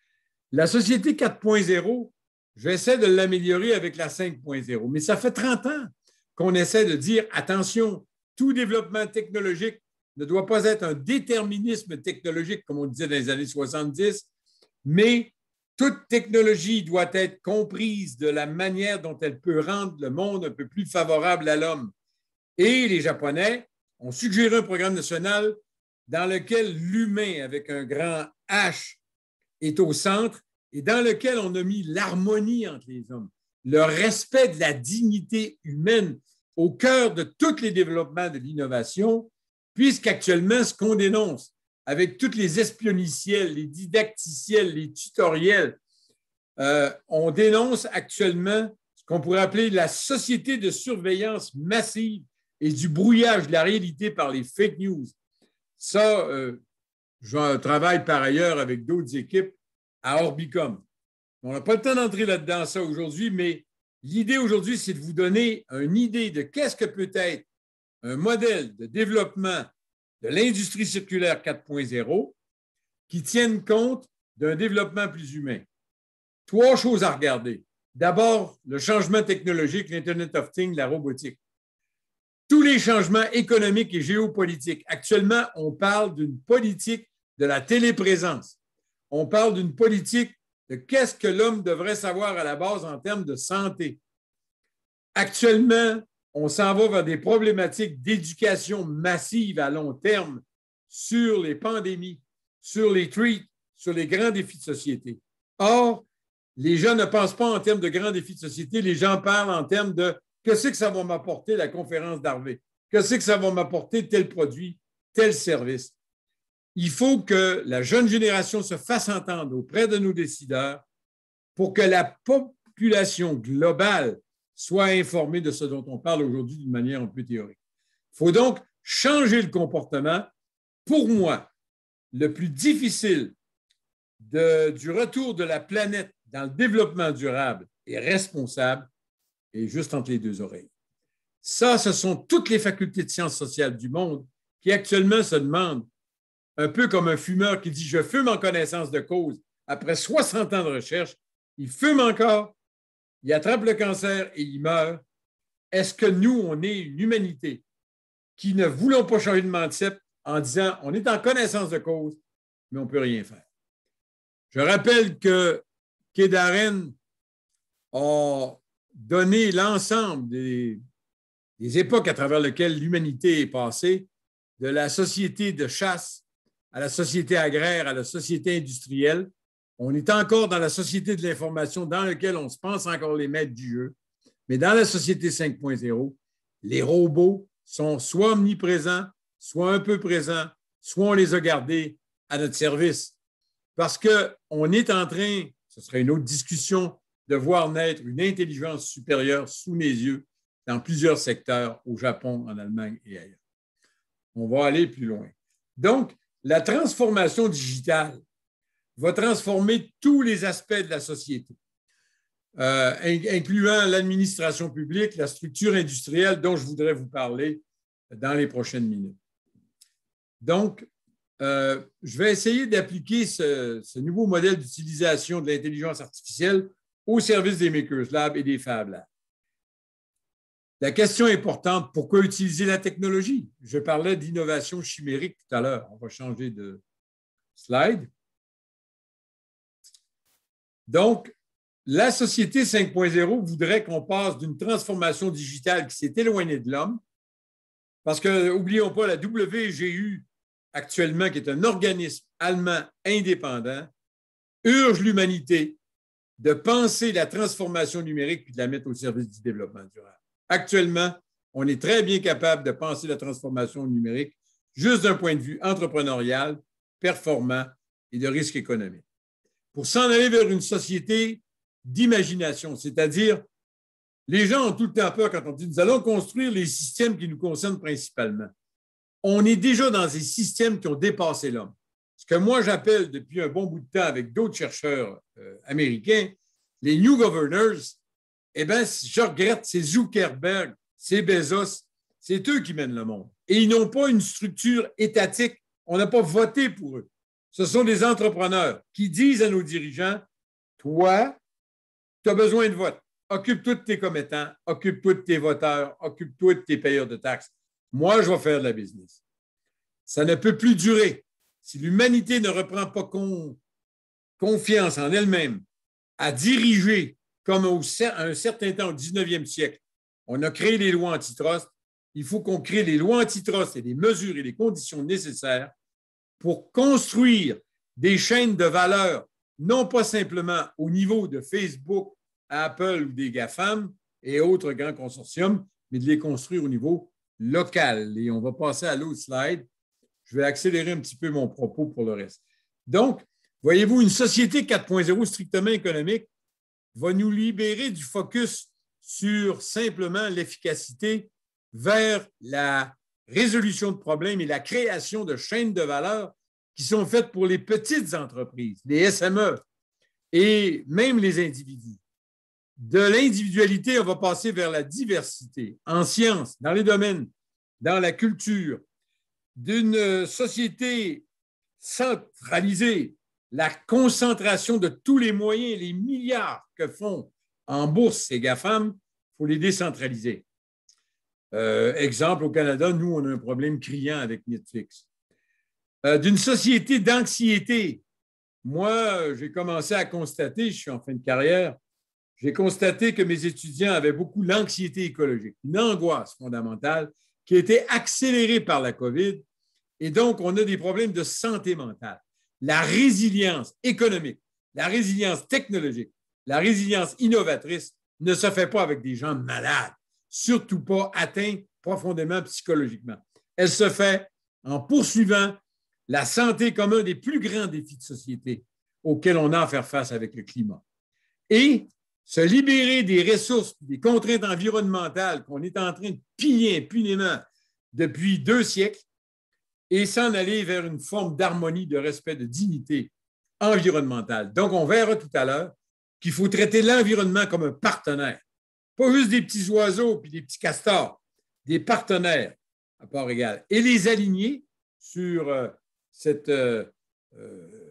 Speaker 1: la société 4.0, j'essaie de l'améliorer avec la 5.0, mais ça fait 30 ans qu'on essaie de dire, attention, tout développement technologique ne doit pas être un déterminisme technologique, comme on disait dans les années 70, mais toute technologie doit être comprise de la manière dont elle peut rendre le monde un peu plus favorable à l'homme. Et les Japonais ont suggéré un programme national dans lequel l'humain, avec un grand H, est au centre et dans lequel on a mis l'harmonie entre les hommes, le respect de la dignité humaine au cœur de tous les développements de l'innovation, puisqu'actuellement, ce qu'on dénonce, avec toutes les espionniciels, les didacticiels, les tutoriels. Euh, on dénonce actuellement ce qu'on pourrait appeler la société de surveillance massive et du brouillage de la réalité par les fake news. Ça, euh, je travaille par ailleurs avec d'autres équipes à Orbicom. On n'a pas le temps d'entrer là-dedans ça aujourd'hui, mais l'idée aujourd'hui, c'est de vous donner une idée de qu'est-ce que peut être un modèle de développement de l'industrie circulaire 4.0 qui tiennent compte d'un développement plus humain. Trois choses à regarder. D'abord, le changement technologique, l'Internet of Things, la robotique. Tous les changements économiques et géopolitiques. Actuellement, on parle d'une politique de la téléprésence. On parle d'une politique de qu'est-ce que l'homme devrait savoir à la base en termes de santé. Actuellement, on s'en va vers des problématiques d'éducation massive à long terme sur les pandémies, sur les treats, sur les grands défis de société. Or, les gens ne pensent pas en termes de grands défis de société, les gens parlent en termes de que c'est que ça va m'apporter la conférence d'Harvey, que c'est que ça va m'apporter tel produit, tel service. Il faut que la jeune génération se fasse entendre auprès de nos décideurs pour que la population globale soit informé de ce dont on parle aujourd'hui d'une manière un peu théorique. Il faut donc changer le comportement. Pour moi, le plus difficile du retour de la planète dans le développement durable et responsable est juste entre les deux oreilles. Ça, ce sont toutes les facultés de sciences sociales du monde qui actuellement se demandent, un peu comme un fumeur qui dit Je fume en connaissance de cause. Après 60 ans de recherche, il fume encore il attrape le cancer et il meurt. Est-ce que nous, on est une humanité qui ne voulons pas changer de mindset en disant on est en connaissance de cause, mais on ne peut rien faire? Je rappelle que Kedaren a donné l'ensemble des, des époques à travers lesquelles l'humanité est passée, de la société de chasse à la société agraire, à la société industrielle, on est encore dans la société de l'information dans laquelle on se pense encore les maîtres du jeu, mais dans la société 5.0, les robots sont soit omniprésents, soit un peu présents, soit on les a gardés à notre service. Parce qu'on est en train, ce serait une autre discussion, de voir naître une intelligence supérieure sous mes yeux dans plusieurs secteurs au Japon, en Allemagne et ailleurs. On va aller plus loin. Donc, la transformation digitale va transformer tous les aspects de la société, euh, incluant l'administration publique, la structure industrielle dont je voudrais vous parler dans les prochaines minutes. Donc, euh, je vais essayer d'appliquer ce, ce, nouveau modèle d'utilisation de l'intelligence artificielle au service des Makers Labs et des Fab Labs. La question importante, pourquoi utiliser la technologie? Je parlais d'innovation chimérique tout à l'heure. On va changer de slide. Donc, la société 5.0 voudrait qu'on passe d'une transformation digitale qui s'est éloignée de l'homme, parce que, oublions pas, la WGU, actuellement, qui est un organisme allemand indépendant, urge l'humanité de penser la transformation numérique et de la mettre au service du développement durable. Actuellement, on est très bien capable de penser la transformation numérique juste d'un point de vue entrepreneurial, performant et de risque économique pour s'en aller vers une société d'imagination, c'est-à-dire les gens ont tout le temps peur quand on dit nous allons construire les systèmes qui nous concernent principalement. On est déjà dans des systèmes qui ont dépassé l'homme. Ce que moi j'appelle depuis un bon bout de temps avec d'autres chercheurs euh, américains, les New Governors, eh bien, je regrette, c'est Zuckerberg, c'est Bezos, c'est eux qui mènent le monde. Et ils n'ont pas une structure étatique. On n'a pas voté pour eux ce sont des entrepreneurs qui disent à nos dirigeants, toi, tu as besoin de vote. occupe tous tes commettants, occupe tous tes voteurs, occupe-toi de tes payeurs de taxes. Moi, je vais faire de la business. Ça ne peut plus durer. Si l'humanité ne reprend pas confiance en elle-même à diriger comme au, à un certain temps au 19e siècle, on a créé les lois antitrust. Il faut qu'on crée les lois antitrust et les mesures et les conditions nécessaires pour construire des chaînes de valeur, non pas simplement au niveau de Facebook, Apple ou des GAFAM et autres grands consortiums, mais de les construire au niveau local. Et on va passer à l'autre slide. Je vais accélérer un petit peu mon propos pour le reste. Donc, voyez-vous, une société 4.0 strictement économique va nous libérer du focus sur simplement l'efficacité vers la résolution de problèmes et la création de chaînes de valeur qui sont faites pour les petites entreprises, les SME et même les individus. De l'individualité, on va passer vers la diversité en sciences, dans les domaines, dans la culture, d'une société centralisée, la concentration de tous les moyens, les milliards que font en bourse ces GAFAM, il faut les décentraliser. Euh, exemple, au Canada, nous, on a un problème criant avec Netflix. Euh, d'une société d'anxiété, moi, j'ai commencé à constater, je suis en fin de carrière, j'ai constaté que mes étudiants avaient beaucoup l'anxiété écologique, une angoisse fondamentale qui a été accélérée par la COVID. Et donc, on a des problèmes de santé mentale, la résilience économique, la résilience technologique, la résilience innovatrice ne se fait pas avec des gens malades surtout pas atteint profondément psychologiquement. Elle se fait en poursuivant la santé comme un des plus grands défis de société auxquels on a à faire face avec le climat. Et se libérer des ressources, des contraintes environnementales qu'on est en train de piller impunément depuis deux siècles et s'en aller vers une forme d'harmonie, de respect, de dignité environnementale. Donc, on verra tout à l'heure qu'il faut traiter l'environnement comme un partenaire pas juste des petits oiseaux puis des petits castors, des partenaires à part égale. Et les aligner sur euh, cette euh, euh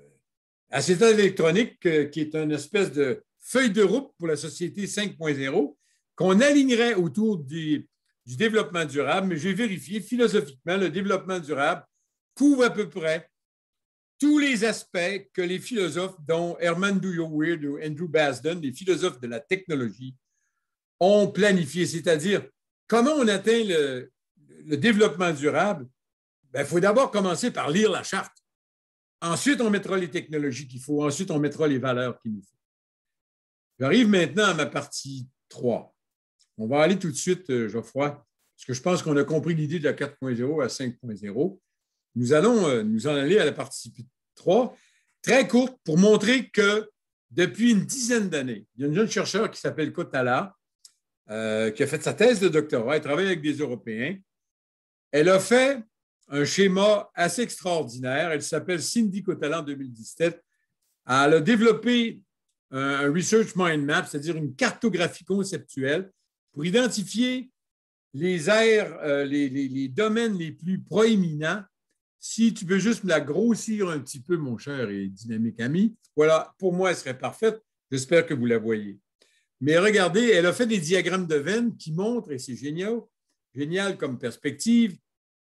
Speaker 1: électronique euh, qui est une espèce de feuille de route pour la société 5.0 qu'on alignerait autour du développement durable, mais j'ai vérifié philosophiquement, le développement durable couvre à peu près tous les aspects que les philosophes, dont Herman duyo weird ou Andrew Basden, les philosophes de la technologie, on planifié, c'est-à-dire comment on atteint le, développement durable. Ben, il faut d'abord commencer par lire la charte. Ensuite, on mettra les technologies qu'il faut. Ensuite, on mettra les valeurs qu'il nous faut. J'arrive maintenant à ma partie 3. On va aller tout de suite, euh, Geoffroy, parce que je pense qu'on a compris l'idée de la 4.0 à 5.0. Nous allons euh, nous en aller à la partie 3, très courte, pour montrer que depuis une dizaine d'années, il y a un jeune chercheur qui s'appelle Kotala, euh, qui a fait sa thèse de doctorat, elle travaille avec des Européens. Elle a fait un schéma assez extraordinaire. Elle s'appelle Cindy Cotalan 2017. Elle a développé un research mind map, c'est-à-dire une cartographie conceptuelle pour identifier les aires, euh, les, domaines les plus proéminents. Si tu veux juste me la grossir un petit peu, mon cher et dynamique ami, voilà, pour moi, elle serait parfaite. J'espère que vous la voyez. Mais regardez, elle a fait des diagrammes de veines qui montrent, et c'est génial, génial comme perspective,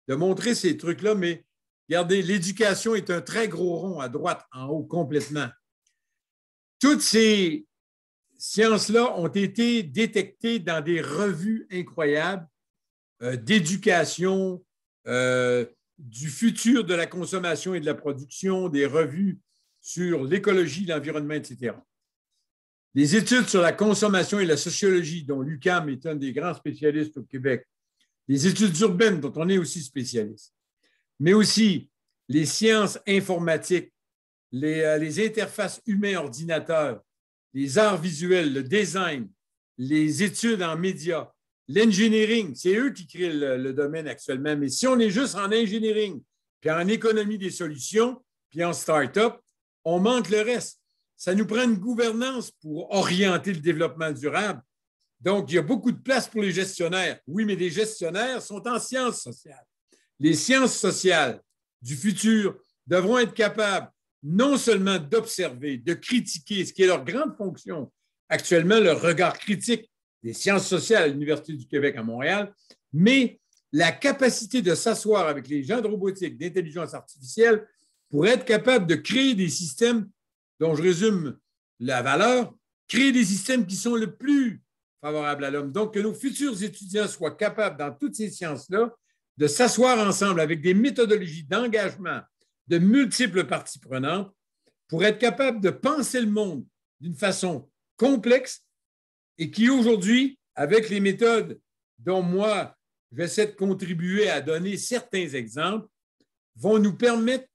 Speaker 1: de montrer ces trucs-là, mais regardez, l'éducation est un très gros rond à droite, en haut, complètement. Toutes ces sciences-là ont été détectées dans des revues incroyables euh, d'éducation, euh, du futur de la consommation et de la production, des revues sur l'écologie, l'environnement, etc. Les études sur la consommation et la sociologie, dont l'UCAM est un des grands spécialistes au Québec, les études urbaines, dont on est aussi spécialiste, mais aussi les sciences informatiques, les, euh, interfaces humains-ordinateurs, les arts visuels, le design, les études en médias, l'engineering, c'est eux qui créent le, le, domaine actuellement. Mais si on est juste en engineering, puis en économie des solutions, puis en start-up, on manque le reste. Ça nous prend une gouvernance pour orienter le développement durable. Donc, il y a beaucoup de place pour les gestionnaires. Oui, mais les gestionnaires sont en sciences sociales. Les sciences sociales du futur devront être capables non seulement d'observer, de critiquer, ce qui est leur grande fonction, actuellement le regard critique des sciences sociales à l'Université du Québec à Montréal, mais la capacité de s'asseoir avec les gens de robotique, d'intelligence artificielle, pour être capable de créer des systèmes dont je résume la valeur, créer des systèmes qui sont le plus favorables à l'homme. Donc, que nos futurs étudiants soient capables, dans toutes ces sciences-là, de s'asseoir ensemble avec des méthodologies d'engagement de multiples parties prenantes pour être capables de penser le monde d'une façon complexe et qui aujourd'hui, avec les méthodes dont moi j'essaie de contribuer à donner certains exemples, vont nous permettre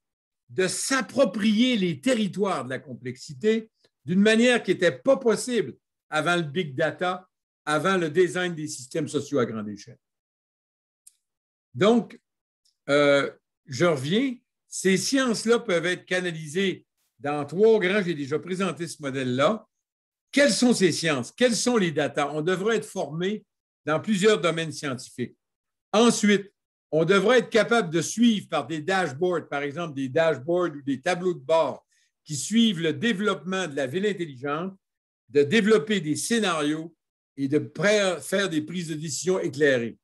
Speaker 1: de s'approprier les territoires de la complexité d'une manière qui n'était pas possible avant le big data, avant le design des systèmes sociaux à grande échelle. Donc, euh, je reviens, ces sciences-là peuvent être canalisées dans trois grands, j'ai déjà présenté ce modèle-là. Quelles sont ces sciences? Quelles sont les datas? On devrait être formé dans plusieurs domaines scientifiques. Ensuite, on devrait être capable de suivre par des dashboards, par exemple des dashboards ou des tableaux de bord qui suivent le développement de la ville intelligente, de développer des scénarios et de faire des prises de décision éclairées.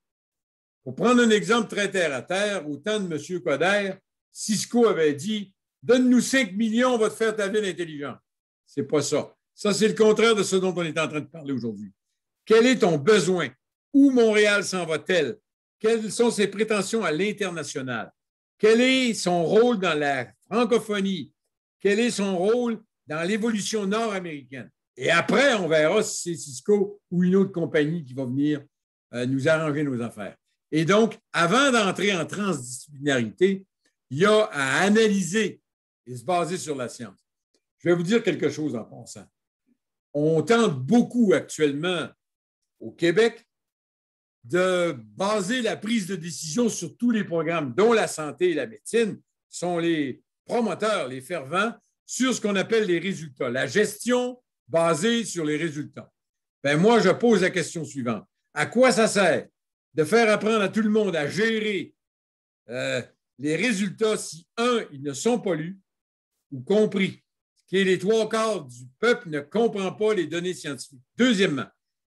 Speaker 1: Pour prendre un exemple très terre à terre, au temps de M. Coder, Cisco avait dit Donne-nous 5 millions, on va te faire ta ville intelligente. C'est pas ça. Ça, c'est le contraire de ce dont on est en train de parler aujourd'hui. Quel est ton besoin? Où Montréal s'en va-t-elle? Quelles sont ses prétentions à l'international? Quel est son rôle dans la francophonie? Quel est son rôle dans l'évolution nord-américaine? Et après, on verra si c'est Cisco ou une autre compagnie qui va venir euh, nous arranger nos affaires. Et donc, avant d'entrer en transdisciplinarité, il y a à analyser et se baser sur la science. Je vais vous dire quelque chose en pensant. On tente beaucoup actuellement au Québec de baser la prise de décision sur tous les programmes, dont la santé et la médecine, sont les promoteurs, les fervents, sur ce qu'on appelle les résultats, la gestion basée sur les résultats. Ben moi, je pose la question suivante. À quoi ça sert de faire apprendre à tout le monde à gérer euh, les résultats si, un, ils ne sont pas lus ou compris, que les trois quarts du peuple ne comprend pas les données scientifiques. Deuxièmement,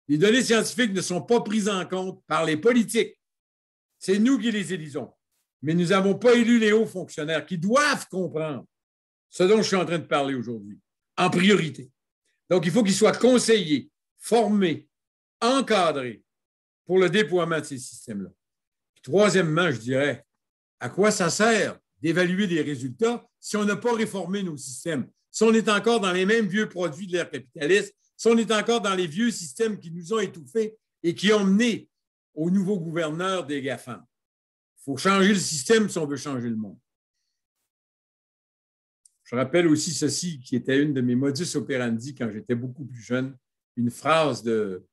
Speaker 1: les données scientifiques ne sont pas prises en compte par les politiques. C'est nous qui les élisons. Mais nous n'avons pas élu les hauts fonctionnaires qui doivent comprendre ce dont je suis en train de parler aujourd'hui, en priorité. Donc, il faut qu'ils soient conseillés, formés, encadrés pour le déploiement de ces systèmes-là. Troisièmement, je dirais, à quoi ça sert d'évaluer des résultats si on n'a pas réformé nos systèmes, si on est encore dans les mêmes vieux produits de l'ère capitaliste si on est encore dans les vieux systèmes qui nous ont étouffés et qui ont mené au nouveau gouverneur des GAFAM, il faut changer le système si on veut changer le monde. Je rappelle aussi ceci, qui était une de mes modus operandi quand j'étais beaucoup plus jeune, une phrase de,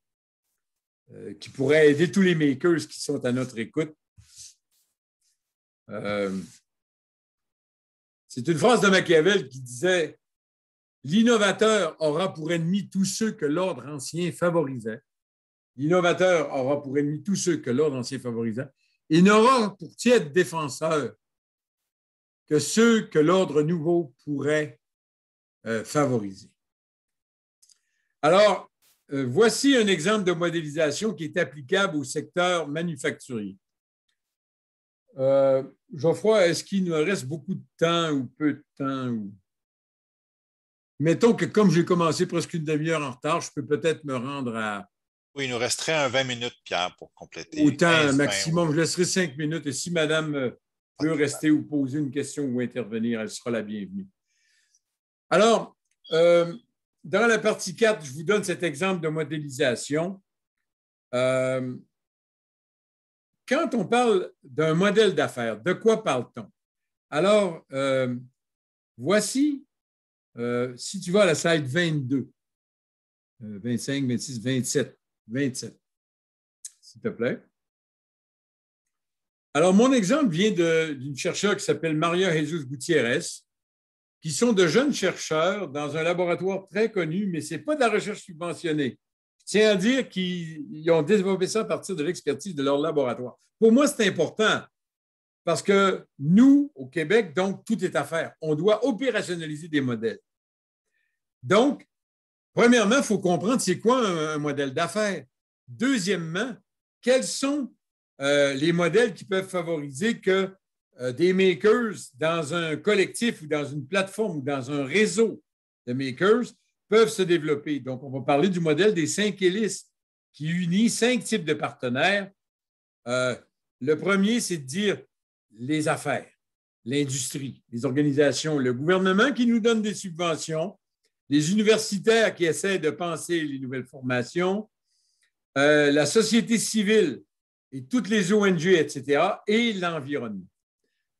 Speaker 1: euh, qui pourrait aider tous les makers qui sont à notre écoute. Euh, c'est une phrase de Machiavel qui disait L'innovateur aura pour ennemi tous ceux que l'ordre ancien favorisait. L'innovateur aura pour ennemi tous ceux que l'ordre ancien favorisait. Et n'aura pour tiède défenseur que ceux que l'ordre nouveau pourrait euh, favoriser. Alors, euh, voici un exemple de modélisation qui est applicable au secteur manufacturier. Euh, Geoffroy, est-ce qu'il nous reste beaucoup de temps ou peu de temps? Mettons que comme j'ai commencé presque une demi-heure en
Speaker 2: retard, je peux peut-être me rendre à. Oui, il nous resterait un 20 minutes, Pierre, pour compléter. Autant maximum,
Speaker 1: je laisserai 5 minutes. Et si madame veut euh, rester ou poser une question ou intervenir, elle sera la bienvenue. Alors, euh, dans la partie 4, je vous donne cet exemple de modélisation. Euh, quand on parle d'un modèle d'affaires, de quoi parle-t-on? Alors, voici euh, si tu vas à la slide 22, 25, 26, 27, 27, s'il te plaît. Alors, mon exemple vient d'une chercheure qui s'appelle Maria Jesus Gutiérrez, qui sont de jeunes chercheurs dans un laboratoire très connu, mais ce n'est pas de la recherche subventionnée. Je tiens à dire qu'ils ont développé ça à partir de l'expertise de leur laboratoire. Pour moi, c'est important parce que nous, au Québec, donc, tout est à faire. On doit opérationnaliser des modèles. Donc, premièrement, il faut comprendre c'est quoi un, modèle d'affaires. Deuxièmement, quels sont euh, les modèles qui peuvent favoriser que euh, des makers dans un collectif ou dans une plateforme ou dans un réseau de makers peuvent se développer. Donc, on va parler du modèle des cinq hélices qui unit cinq types de partenaires. Euh, le premier, c'est de dire les affaires, l'industrie, les organisations, le gouvernement qui nous donne des subventions, les universitaires qui essaient de penser les nouvelles formations, euh, la société civile et toutes les ONG, etc., et l'environnement.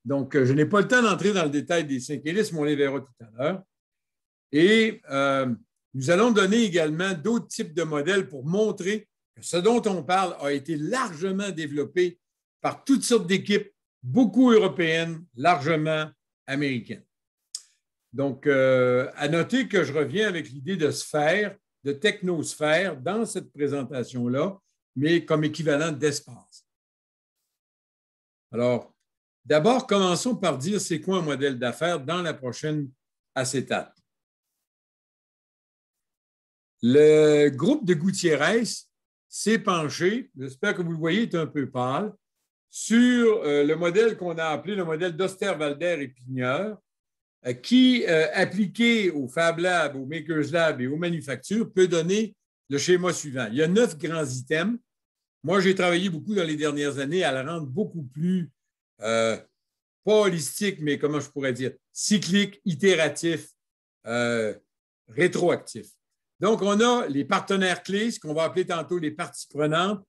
Speaker 1: Donc, euh, je n'ai pas le temps d'entrer dans le détail des cinq éléments, mais on les verra tout à l'heure. Et euh, nous allons donner également d'autres types de modèles pour montrer que ce dont on parle a été largement développé par toutes sortes d'équipes, beaucoup européennes, largement américaines. Donc, euh, à noter que je reviens avec l'idée de sphère, de technosphère dans cette présentation-là, mais comme équivalent d'espace. Alors, d'abord, commençons par dire c'est quoi un modèle d'affaires dans la prochaine acétate. Le groupe de Gutiérrez s'est penché, j'espère que vous le voyez, est un peu pâle, sur euh, le modèle qu'on a appelé le modèle dostervalder et Pigneur, euh, qui, euh, appliqué au Fab Lab, au Makers Lab et aux manufactures, peut donner le schéma suivant. Il y a neuf grands items. Moi, j'ai travaillé beaucoup dans les dernières années à la rendre beaucoup plus, pas euh, holistique, mais comment je pourrais dire, cyclique, itératif, rétroactif. Donc, on a les partenaires clés, ce qu'on va appeler tantôt les parties prenantes,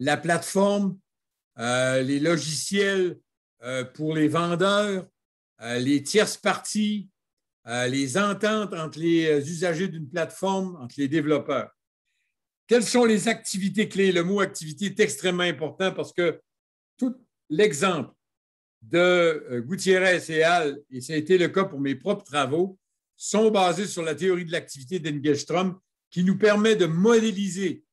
Speaker 1: la plateforme, les logiciels pour les vendeurs, euh, les tierces parties, euh, les ententes entre les euh, usagers d'une plateforme, entre les développeurs. Quelles sont les activités clés? Le mot activité est extrêmement important parce que tout l'exemple de Gutiérrez et Al et ça a été le cas pour mes propres travaux, sont basés sur la théorie de l'activité d'Engelstrom qui nous permet de modéliser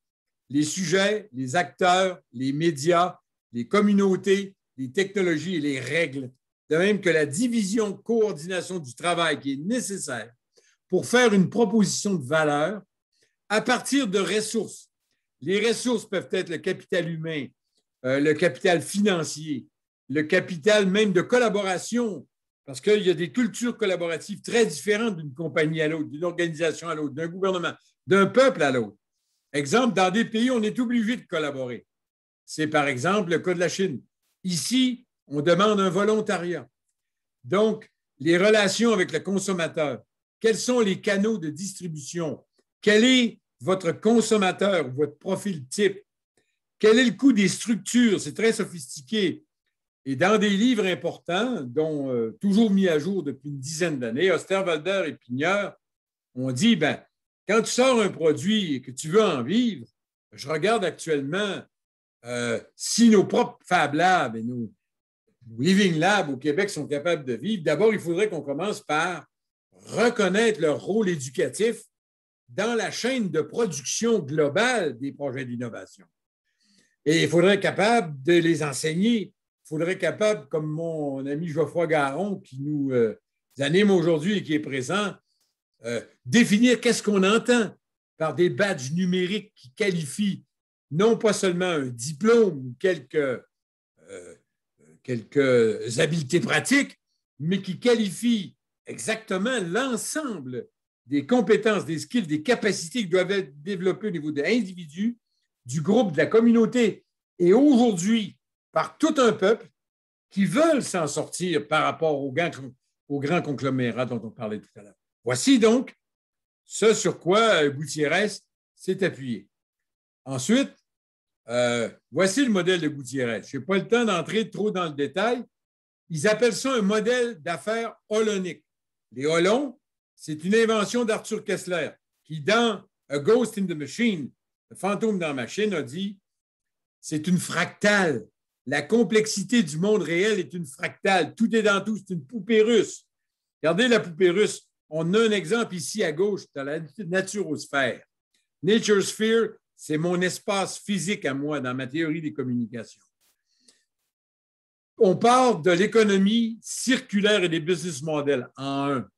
Speaker 1: les sujets, les acteurs, les médias, les communautés, les technologies et les règles de même que la division coordination du travail qui est nécessaire pour faire une proposition de valeur à partir de ressources. Les ressources peuvent être le capital humain, euh, le capital financier, le capital même de collaboration, parce qu'il y a des cultures collaboratives très différentes d'une compagnie à l'autre, d'une organisation à l'autre, d'un gouvernement, d'un peuple à l'autre. Exemple, dans des pays, on est obligé de collaborer. C'est par exemple le cas de la Chine. Ici, on demande un volontariat. Donc, les relations avec le consommateur, quels sont les canaux de distribution, quel est votre consommateur, votre profil type, quel est le coût des structures, c'est très sophistiqué. Et dans des livres importants, dont euh, toujours mis à jour depuis une dizaine d'années, Osterwalder et Pigneur, on dit, ben, quand tu sors un produit et que tu veux en vivre, je regarde actuellement euh, si nos propres Fab Labs et nos, Living Lab au Québec sont capables de vivre, d'abord, il faudrait qu'on commence par reconnaître leur rôle éducatif dans la chaîne de production globale des projets d'innovation. Et il faudrait être capable de les enseigner. Il faudrait être capable, comme mon ami Geoffroy Garon, qui nous euh, anime aujourd'hui et qui est présent, euh, définir qu'est-ce qu'on entend par des badges numériques qui qualifient non pas seulement un diplôme ou quelques euh, quelques habiletés pratiques, mais qui qualifient exactement l'ensemble des compétences, des skills, des capacités qui doivent être développées au niveau de l'individu, du groupe, de la communauté. Et aujourd'hui, par tout un peuple qui veulent s'en sortir par rapport au grand aux grands conglomérats dont on parlait tout à l'heure. Voici donc ce sur quoi Gutiérrez s'est appuyé. Ensuite, euh, voici le modèle de Gutiérrez. Je n'ai pas le temps d'entrer trop dans le détail. Ils appellent ça un modèle d'affaires holonique. Les holons, c'est une invention d'Arthur Kessler qui, dans A Ghost in the Machine, le fantôme dans la machine, a dit c'est une fractale. La complexité du monde réel est une fractale. Tout est dans tout. C'est une poupée russe. Regardez la poupée russe. On a un exemple ici à gauche dans la nature naturosphère. Nature Sphere, c'est mon espace physique à moi dans ma théorie des communications. On parle de l'économie circulaire et des business models en un.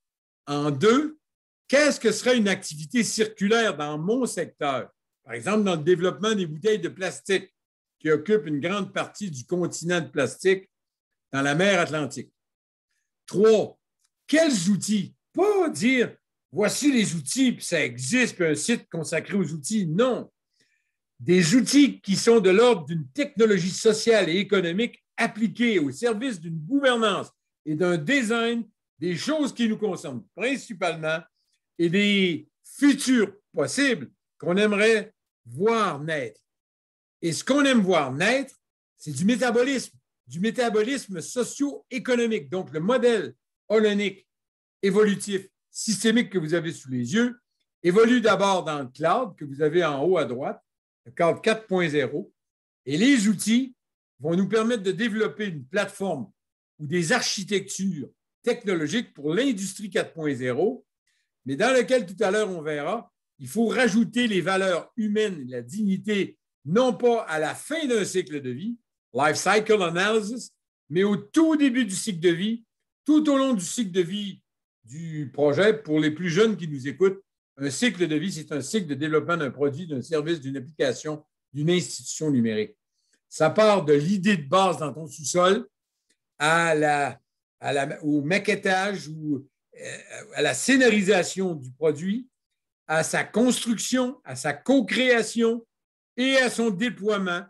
Speaker 1: En deux, qu'est-ce que serait une activité circulaire dans mon secteur? Par exemple, dans le développement des bouteilles de plastique qui occupent une grande partie du continent de plastique dans la mer Atlantique. Trois, quels outils? Pas dire voici les outils, ça existe, puis un site consacré aux outils. Non des outils qui sont de l'ordre d'une technologie sociale et économique appliquée au service d'une gouvernance et d'un design des choses qui nous concernent principalement et des futurs possibles qu'on aimerait voir naître. Et ce qu'on aime voir naître, c'est du métabolisme, du métabolisme socio-économique. Donc, le modèle holonique, évolutif, systémique que vous avez sous les yeux évolue d'abord dans le cloud que vous avez en haut à droite le cadre 4.0. Et les outils vont nous permettre de développer une plateforme ou des architectures technologiques pour l'industrie 4.0, mais dans laquelle, tout à l'heure on verra, il faut rajouter les valeurs humaines, et la dignité, non pas à la fin d'un cycle de vie, life cycle analysis, mais au tout début du cycle de vie, tout au long du cycle de vie du projet pour les plus jeunes qui nous écoutent, un cycle de vie, c'est un cycle de développement d'un produit, d'un service, d'une application, d'une institution numérique. Ça part de l'idée de base dans ton sous-sol à la, au maquettage ou euh, à la scénarisation du produit, à sa construction, à sa co-création et à son déploiement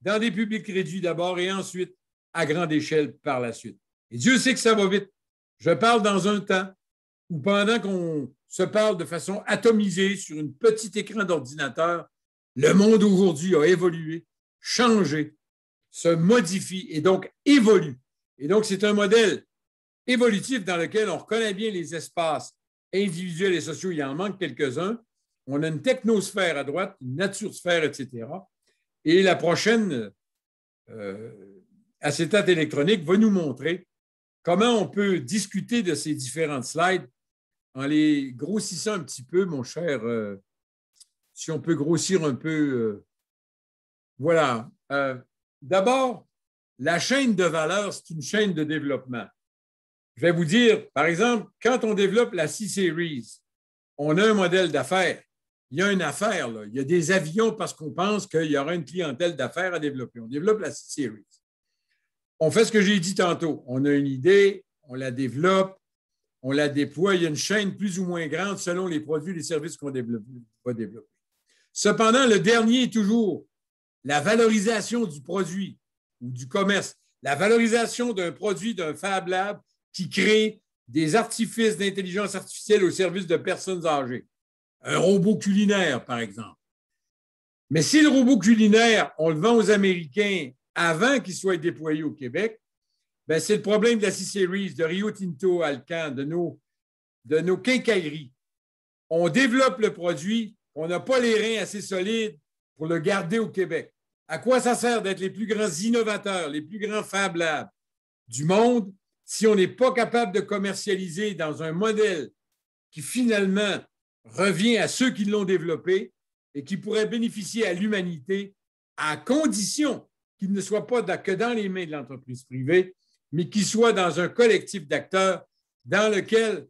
Speaker 1: dans des publics réduits d'abord et ensuite à grande échelle par la suite. Et Dieu sait que ça va vite. Je parle dans un temps où pendant qu'on se parle de façon atomisée sur une petit écran d'ordinateur, le monde aujourd'hui a évolué, changé, se modifie et donc évolue. Et donc, c'est un modèle évolutif dans lequel on reconnaît bien les espaces individuels et sociaux. Il en manque quelques-uns. On a une technosphère à droite, une naturesphère, etc. Et la prochaine euh, acétate électronique va nous montrer comment on peut discuter de ces différentes slides en les grossissant un petit peu, mon cher, euh, si on peut grossir un peu. Euh, voilà. Euh, d'abord, la chaîne de valeur, c'est une chaîne de développement. Je vais vous dire, par exemple, quand on développe la C-Series, on a un modèle d'affaires. Il y a une affaire, là. il y a des avions parce qu'on pense qu'il y aura une clientèle d'affaires à développer. On développe la C-Series. On fait ce que j'ai dit tantôt. On a une idée, on la développe, on la déploie. Il y a une chaîne plus ou moins grande selon les produits et les services qu'on va développer. Cependant, le dernier est toujours la valorisation du produit ou du commerce, la valorisation d'un produit d'un Fab Lab qui crée des artifices d'intelligence artificielle au service de personnes âgées. Un robot culinaire, par exemple. Mais si le robot culinaire, on le vend aux Américains avant qu'il soit déployé au Québec, ben, c'est le problème de la C-Series, de Rio Tinto, Alcan, de nos, de nos quincailleries. On développe le produit, on n'a pas les reins assez solides pour le garder au Québec. À quoi ça sert d'être les plus grands innovateurs, les plus grands Fab du monde si on n'est pas capable de commercialiser dans un modèle qui finalement revient à ceux qui l'ont développé et qui pourrait bénéficier à l'humanité à condition qu'il ne soit pas que dans les mains de l'entreprise privée mais qui soit dans un collectif d'acteurs dans lequel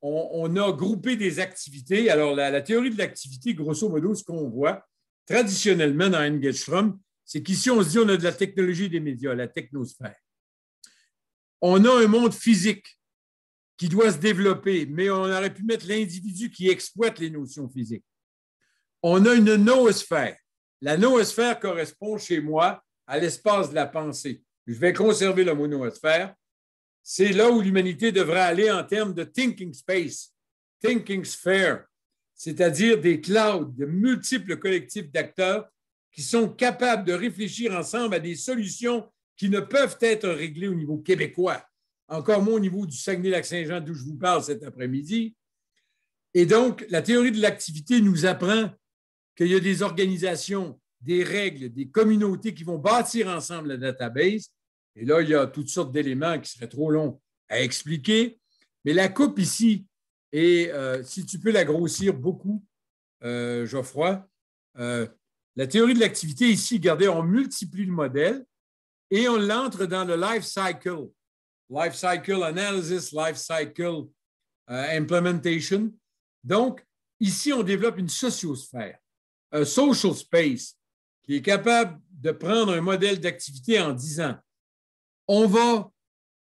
Speaker 1: on, a groupé des activités. Alors, la, théorie de l'activité, grosso modo, ce qu'on voit traditionnellement dans Engelstrom, c'est qu'ici, on se dit on a de la technologie des médias, la technosphère. On a un monde physique qui doit se développer, mais on aurait pu mettre l'individu qui exploite les notions physiques. On a une noosphère. La noosphère correspond chez moi à l'espace de la pensée je vais conserver la monoatmosphère. C'est là où l'humanité devrait aller en termes de thinking space, thinking sphere, c'est-à-dire des clouds, de multiples collectifs d'acteurs qui sont capables de réfléchir ensemble à des solutions qui ne peuvent être réglées au niveau québécois, encore moins au niveau du Saguenay-Lac-Saint-Jean d'où je vous parle cet après-midi. Et donc, la théorie de l'activité nous apprend qu'il y a des organisations, des règles, des communautés qui vont bâtir ensemble la database et là, il y a toutes sortes d'éléments qui seraient trop longs à expliquer. Mais la coupe ici, et euh, si tu peux la grossir beaucoup, euh, Geoffroy, euh, la théorie de l'activité ici, regardez, on multiplie le modèle et on l'entre dans le life cycle. Life cycle analysis, life cycle implementation. Donc, ici, on développe une sociosphère, un social space qui est capable de prendre un modèle d'activité en 10 ans on va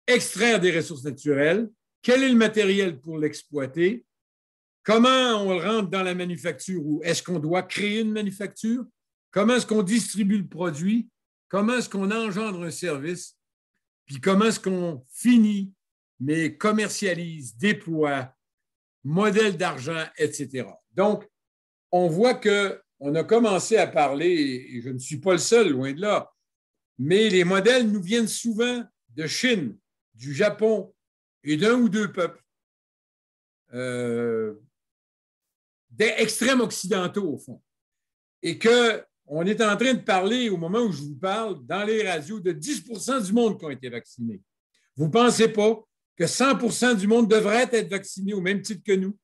Speaker 1: extraire des ressources naturelles, quel est le matériel pour l'exploiter, comment on le rentre dans la manufacture ou est-ce qu'on doit créer une manufacture, comment est-ce qu'on distribue le produit, comment est-ce qu'on engendre un service, puis comment est-ce qu'on finit, mais commercialise, déploie, modèle d'argent, etc. Donc, on voit qu'on a commencé à parler, et je ne suis pas le seul, loin de là, mais les modèles nous viennent souvent de Chine, du Japon et d'un ou deux peuples, euh, des extrêmes occidentaux au fond, et qu'on est en train de parler au moment où je vous parle dans les radios de 10 du monde qui ont été vaccinés. Vous ne pensez pas que 100 du monde devrait être vacciné au même titre que nous,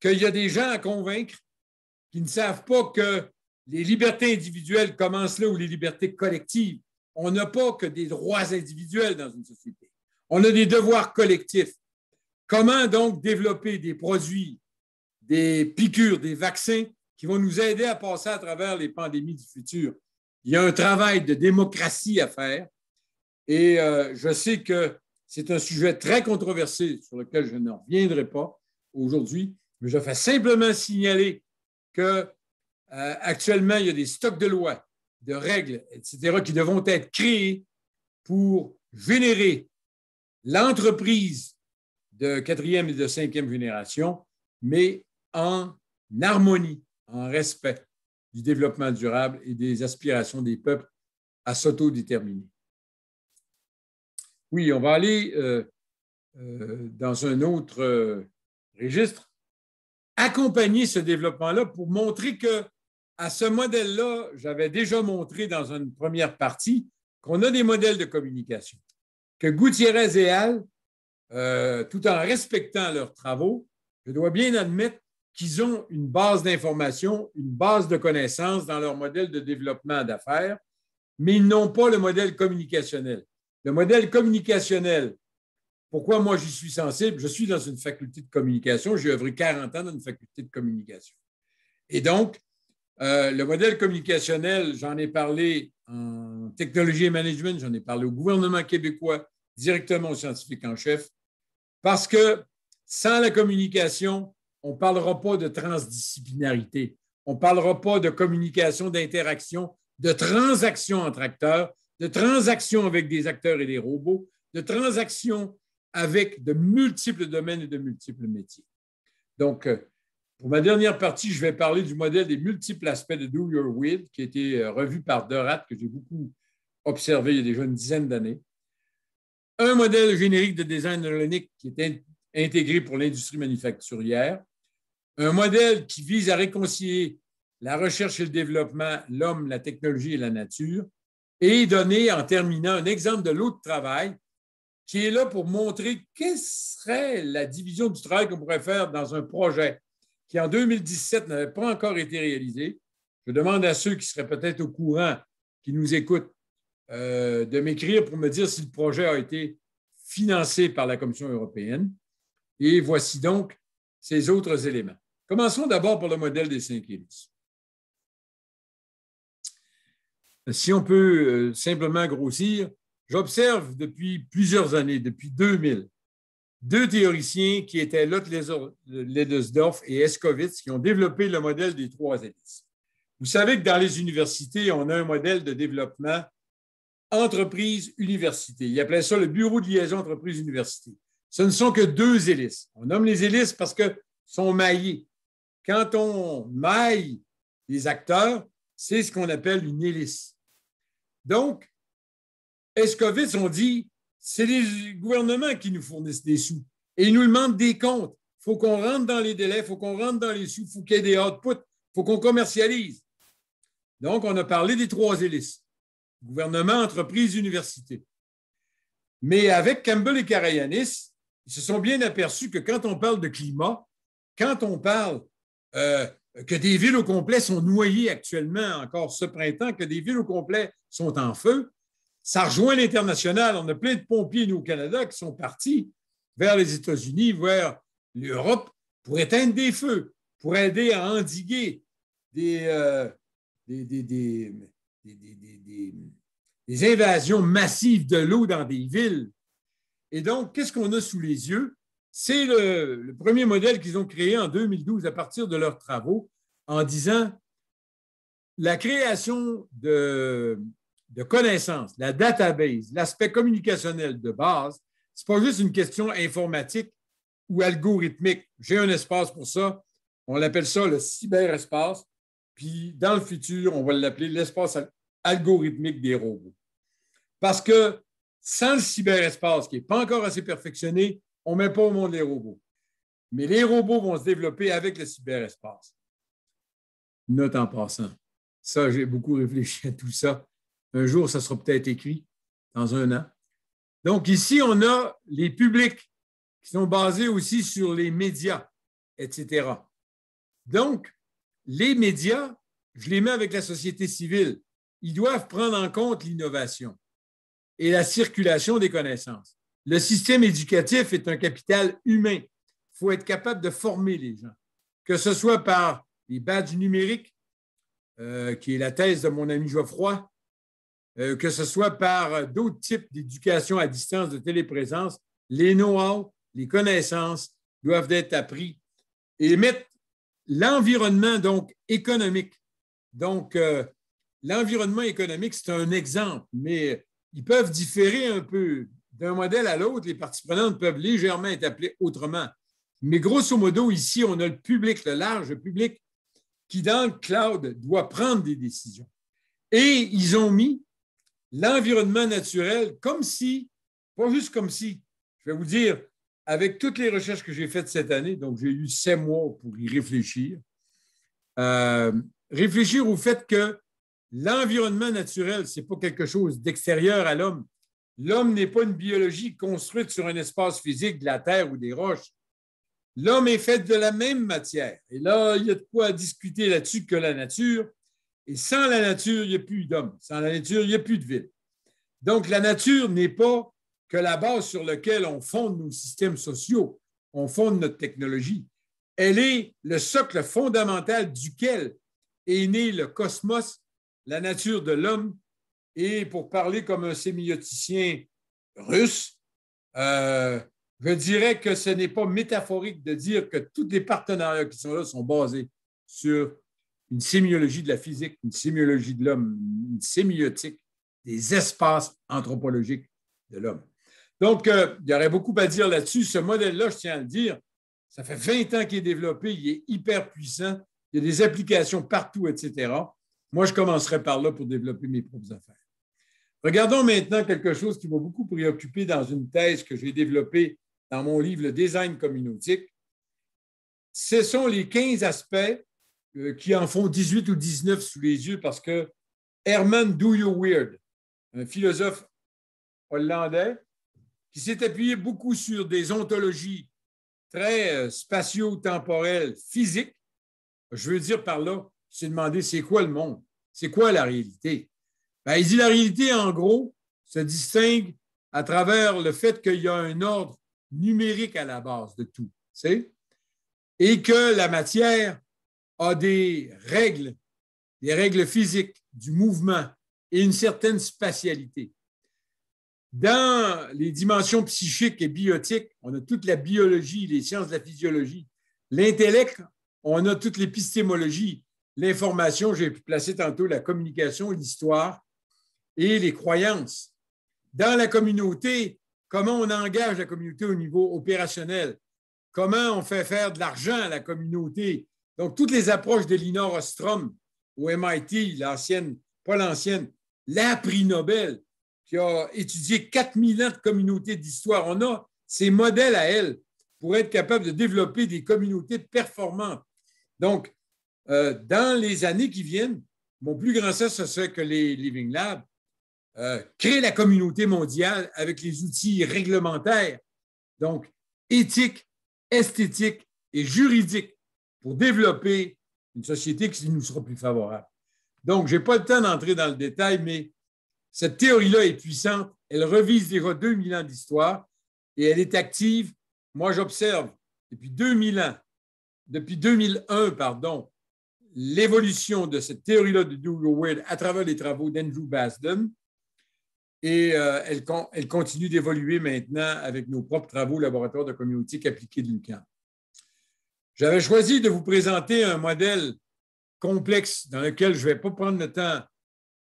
Speaker 1: qu'il y a des gens à convaincre qui ne savent pas que les libertés individuelles commencent là où les libertés collectives. On n'a pas que des droits individuels dans une société. On a des devoirs collectifs. Comment donc développer des produits, des piqûres, des vaccins qui vont nous aider à passer à travers les pandémies du futur? Il y a un travail de démocratie à faire et euh, je sais que c'est un sujet très controversé sur lequel je ne reviendrai pas aujourd'hui, mais je fais simplement signaler que euh, actuellement, il y a des stocks de lois, de règles, etc., qui devront être créés pour vénérer l'entreprise de quatrième et de cinquième génération, mais en harmonie, en respect du développement durable et des aspirations des peuples à s'autodéterminer. Oui, on va aller euh, euh, dans un autre registre, accompagner ce développement-là pour montrer que à ce modèle-là, j'avais déjà montré dans une première partie qu'on a des modèles de communication, que Gutiérrez et Al, euh, tout en respectant leurs travaux, je dois bien admettre qu'ils ont une base d'information, une base de connaissances dans leur modèle de développement d'affaires, mais ils n'ont pas le modèle communicationnel. Le modèle communicationnel, pourquoi moi j'y suis sensible? Je suis dans une faculté de communication, j'ai œuvré 40 ans dans une faculté de communication. Et donc, euh, le modèle communicationnel, j'en ai parlé en technologie et management, j'en ai parlé au gouvernement québécois, directement aux scientifiques en chef, parce que sans la communication, on ne parlera pas de transdisciplinarité, on ne parlera pas de communication, d'interaction, de transaction entre acteurs, de transaction avec des acteurs et des robots, de transaction avec de multiples domaines et de multiples métiers. Donc, euh, pour ma dernière partie, je vais parler du modèle des multiples aspects de Do Your Will, qui a été euh, revu par Dorat, que j'ai beaucoup observé il y a déjà une dizaine d'années. Un modèle générique de design neuronique qui est intégré pour l'industrie manufacturière. Un modèle qui vise à réconcilier la recherche et le développement, l'homme, la technologie et la nature. Et donner en terminant un exemple de l'autre travail qui est là pour montrer quelle serait la division du travail qu'on pourrait faire dans un projet qui en 2017 n'avait pas encore été réalisé. Je demande à ceux qui seraient peut-être au courant, qui nous écoutent, euh, de m'écrire pour me dire si le projet a été financé par la Commission européenne. Et voici donc ces autres éléments. Commençons d'abord par le modèle des cinq Si on peut euh, simplement grossir, j'observe depuis plusieurs années, depuis 2000, deux théoriciens qui étaient Lot Ledesdorf et Escovitz qui ont développé le modèle des trois hélices. Vous savez que dans les universités, on a un modèle de développement entreprise-université. Ils appelaient ça le bureau de liaison entreprise-université. Ce ne sont que deux hélices. On nomme les hélices parce que sont maillées. Quand on maille les acteurs, c'est ce qu'on appelle une hélice. Donc, Escovitz, ont dit, c'est les gouvernements qui nous fournissent des sous et ils nous demandent des comptes. Il faut qu'on rentre dans les délais, il faut qu'on rentre dans les sous, il faut qu'il y ait des outputs, il faut qu'on commercialise. Donc, on a parlé des trois hélices gouvernement, entreprise, université. Mais avec Campbell et Karayanis, ils se sont bien aperçus que quand on parle de climat, quand on parle euh, que des villes au complet sont noyées actuellement, encore ce printemps, que des villes au complet sont en feu, ça rejoint l'international. On a plein de pompiers, nous, au Canada, qui sont partis vers les États-Unis, vers l'Europe, pour éteindre des feux, pour aider à endiguer des, euh, invasions massives de l'eau dans des villes. Et donc, qu'est-ce qu'on a sous les yeux? C'est le premier modèle qu'ils ont créé en 2012 à partir de leurs travaux en disant la création de de connaissances, la database, l'aspect communicationnel de base, ce n'est pas juste une question informatique ou algorithmique. J'ai un espace pour ça. On l'appelle ça le cyberespace. Puis dans le futur, on va l'appeler l'espace algorithmique des robots. Parce que sans le cyberespace qui n'est pas encore assez perfectionné, on ne met pas au monde les robots. Mais les robots vont se développer avec le cyberespace. Note en passant. Ça, j'ai beaucoup réfléchi à tout ça. Un jour, ça sera peut-être écrit, dans un an. Donc ici, on a les publics qui sont basés aussi sur les médias, etc. Donc, les médias, je les mets avec la société civile. Ils doivent prendre en compte l'innovation et la circulation des connaissances. Le système éducatif est un capital humain. Il faut être capable de former les gens, que ce soit par les badges numériques, euh, qui est la thèse de mon ami Geoffroy, euh, que ce soit par euh, d'autres types d'éducation à distance, de téléprésence, les know-how, les connaissances doivent être appris et mettre l'environnement donc économique. Donc, euh, l'environnement économique, c'est un exemple, mais ils peuvent différer un peu d'un modèle à l'autre. Les parties prenantes peuvent légèrement être appelées autrement. Mais grosso modo, ici, on a le public, le large public, qui dans le cloud doit prendre des décisions. Et ils ont mis l'environnement naturel comme si, pas juste comme si, je vais vous dire, avec toutes les recherches que j'ai faites cette année, donc j'ai eu sept mois pour y réfléchir, euh, réfléchir au fait que l'environnement naturel, ce n'est pas quelque chose d'extérieur à l'homme. L'homme n'est pas une biologie construite sur un espace physique de la terre ou des roches. L'homme est fait de la même matière. Et là, il y a de quoi discuter là-dessus que la nature. Et sans la nature, il n'y a plus d'homme. Sans la nature, il n'y a plus de ville. Donc, la nature n'est pas que la base sur laquelle on fonde nos systèmes sociaux, on fonde notre technologie. Elle est le socle fondamental duquel est né le cosmos, la nature de l'homme. Et pour parler comme un sémioticien russe, euh, je dirais que ce n'est pas métaphorique de dire que tous les partenariats qui sont là sont basés sur une sémiologie de la physique, une sémiologie de l'homme, une sémiotique des espaces anthropologiques de l'homme. Donc, euh, il y aurait beaucoup à dire là-dessus. Ce modèle-là, je tiens à le dire, ça fait 20 ans qu'il est développé, il est hyper puissant, il y a des applications partout, etc. Moi, je commencerai par là pour développer mes propres affaires. Regardons maintenant quelque chose qui m'a beaucoup préoccupé dans une thèse que j'ai développée dans mon livre Le design communautique. Ce sont les 15 aspects euh, qui en font 18 ou 19 sous les yeux parce que Herman Douyo Weird, un philosophe hollandais, qui s'est appuyé beaucoup sur des ontologies très euh, spatio-temporelles, physiques, je veux dire par là, s'est demandé c'est quoi le monde, c'est quoi la réalité. Ben, il dit la réalité, en gros, se distingue à travers le fait qu'il y a un ordre numérique à la base de tout, tu et que la matière a des règles, des règles physiques, du mouvement et une certaine spatialité. Dans les dimensions psychiques et biotiques, on a toute la biologie, les sciences de la physiologie. L'intellect, on a toute l'épistémologie, l'information, j'ai placé tantôt la communication, l'histoire et les croyances. Dans la communauté, comment on engage la communauté au niveau opérationnel? Comment on fait faire de l'argent à la communauté? Donc, toutes les approches de Ostrom au MIT, l'ancienne, pas l'ancienne, la prix Nobel, qui a étudié 4000 ans de communautés d'histoire, on a ces modèles à elle pour être capable de développer des communautés performantes. Donc, euh, dans les années qui viennent, mon plus grand souhait, ce serait que les Living Labs euh, créent la communauté mondiale avec les outils réglementaires, donc éthiques, esthétiques et juridiques pour développer une société qui nous sera plus favorable. Donc, je n'ai pas le temps d'entrer dans le détail, mais cette théorie-là est puissante. Elle revise déjà 2000 ans d'histoire et elle est active. Moi, j'observe depuis 2000 ans, depuis 2001, pardon, l'évolution de cette théorie-là de Douglas World à travers les travaux d'Andrew Basden. Et euh, elle, elle, continue d'évoluer maintenant avec nos propres travaux au laboratoire de communautique appliquée de l'UQAM. J'avais choisi de vous présenter un modèle complexe dans lequel je ne vais pas prendre le temps.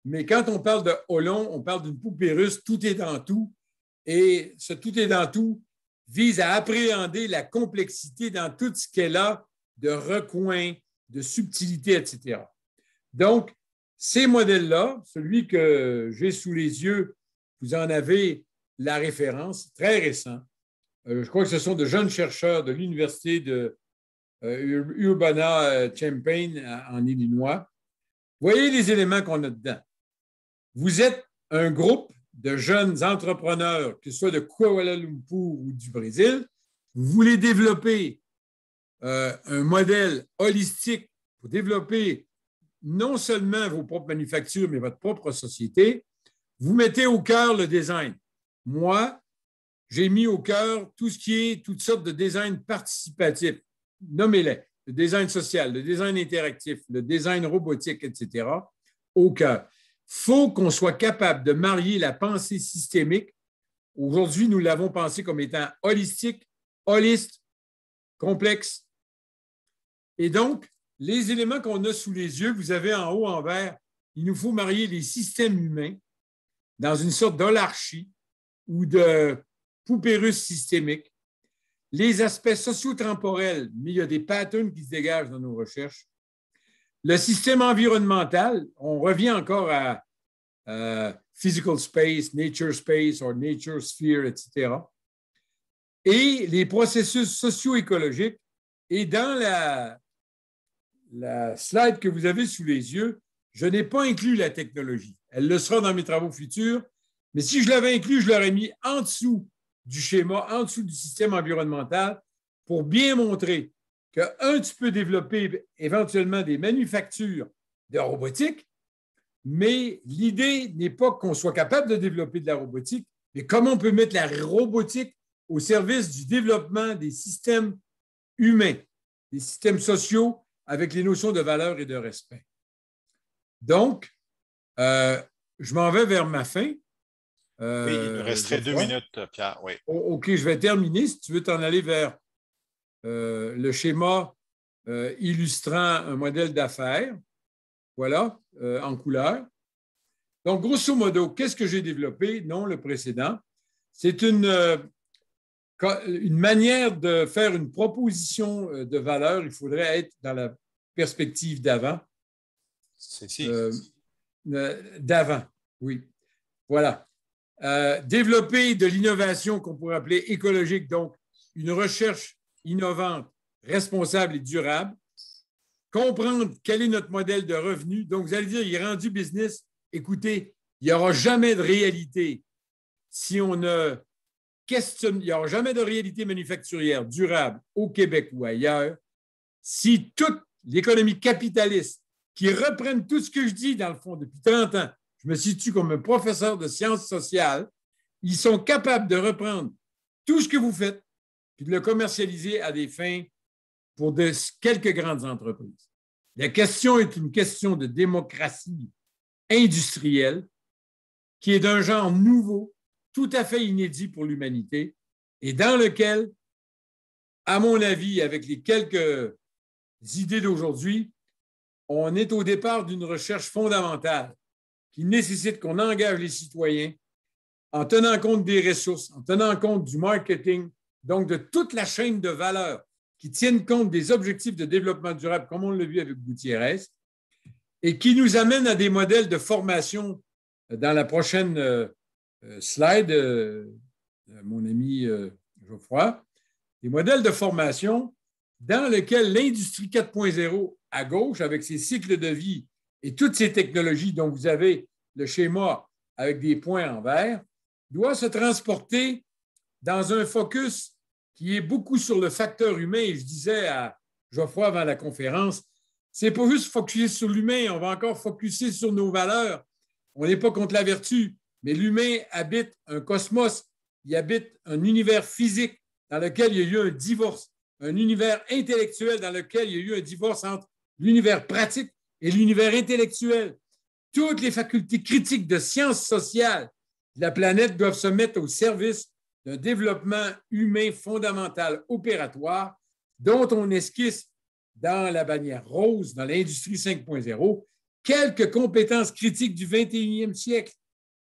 Speaker 1: Mais quand on parle de Holon, on parle d'une poupée russe, tout est dans tout. Et ce tout est dans tout vise à appréhender la complexité dans tout ce qu'elle a de recoins, de subtilités, etc. Donc, ces modèles-là, celui que j'ai sous les yeux, vous en avez la référence, très récent. Euh, je crois que ce sont de jeunes chercheurs de l'Université de euh, Urbana-Champaign euh, euh, en Illinois. Voyez les éléments qu'on a dedans. Vous êtes un groupe de jeunes entrepreneurs, que ce soit de Kuala Lumpur ou du Brésil. Vous voulez développer un modèle holistique pour développer non seulement vos propres manufactures, mais votre propre société. Vous mettez au cœur le design. Moi, j'ai mis au cœur tout ce qui est toutes sortes de design participatif nommez-les, le design social, le design interactif, le design robotique, etc., au cœur. faut qu'on soit capable de marier la pensée systémique. Aujourd'hui, nous l'avons pensée comme étant holistique, holiste, complexe. Et donc, les éléments qu'on a sous les yeux, vous avez en haut en vert, il nous faut marier les systèmes humains dans une sorte d'holarchie ou de poupérus systémique les aspects socio-temporels, mais il y a des patterns qui se dégagent dans nos recherches. Le système environnemental, on revient encore à physical space, nature space or nature sphere, etc. Et les processus socio-écologiques. Et dans la slide que vous avez sous les yeux, je n'ai pas inclus la technologie. Elle le sera dans mes travaux futurs, mais si je l'avais inclus, je l'aurais mis en dessous du schéma en dessous du système environnemental pour bien montrer que, un, tu peux développer éventuellement des manufactures de robotique, mais l'idée n'est pas qu'on soit capable de développer de la robotique, mais comment on peut mettre la robotique au service du développement des systèmes humains, des systèmes sociaux avec les notions de valeur et de respect. Donc, euh, je m'en vais vers ma fin. Euh, il nous resterait deux minutes, Pierre. OK, je vais terminer. Si tu veux t'en aller vers euh, le schéma euh, illustrant un modèle d'affaires, voilà, en couleur. Donc, grosso modo, qu'est-ce que j'ai développé? Non, le précédent. C'est une, manière de faire une proposition de valeur. Il faudrait être dans la perspective d'avant. C'est Si. d'avant, oui. Voilà. Euh, développer de l'innovation qu'on pourrait appeler écologique, donc une recherche innovante, responsable et durable. Comprendre quel est notre modèle de revenu. Donc, vous allez dire, il est rendu business. Écoutez, il n'y aura jamais de réalité si on ne questionne. Il n'y aura jamais de réalité manufacturière durable au Québec ou ailleurs si toute l'économie capitaliste, qui reprenne tout ce que je dis dans le fond depuis 30 ans, me situe comme un professeur de sciences sociales, ils sont capables de reprendre tout ce que vous faites puis de le commercialiser à des fins pour de quelques grandes entreprises. La question est une question de démocratie industrielle qui est d'un genre nouveau, tout à fait inédit pour l'humanité et dans lequel, à mon avis, avec les quelques idées d'aujourd'hui, on est au départ d'une recherche fondamentale qui nécessite qu'on engage les citoyens en tenant compte des ressources, en tenant compte du marketing, donc de toute la chaîne de valeur qui tienne compte des objectifs de développement durable, comme on l'a vu avec Gutiérrez, et qui nous amène à des modèles de formation euh, dans la prochaine euh, euh, slide, mon ami Geoffroy, des modèles de formation dans lesquels l'industrie 4.0 à gauche, avec ses cycles de vie et toutes ces technologies dont vous avez le schéma avec des points en vert doivent se transporter dans un focus qui est beaucoup sur le facteur humain. Et je disais à Geoffroy avant la conférence, c'est pas juste focuser sur l'humain, on va encore focuser sur nos valeurs. On n'est pas contre la vertu, mais l'humain habite un cosmos, il habite un univers physique dans lequel il y a eu un divorce, un univers intellectuel dans lequel il y a eu un divorce entre l'univers pratique et l'univers intellectuel, toutes les facultés critiques de sciences sociales de la planète doivent se mettre au service d'un développement humain fondamental opératoire dont on esquisse dans la bannière rose, dans l'industrie 5.0, quelques compétences critiques du 21e siècle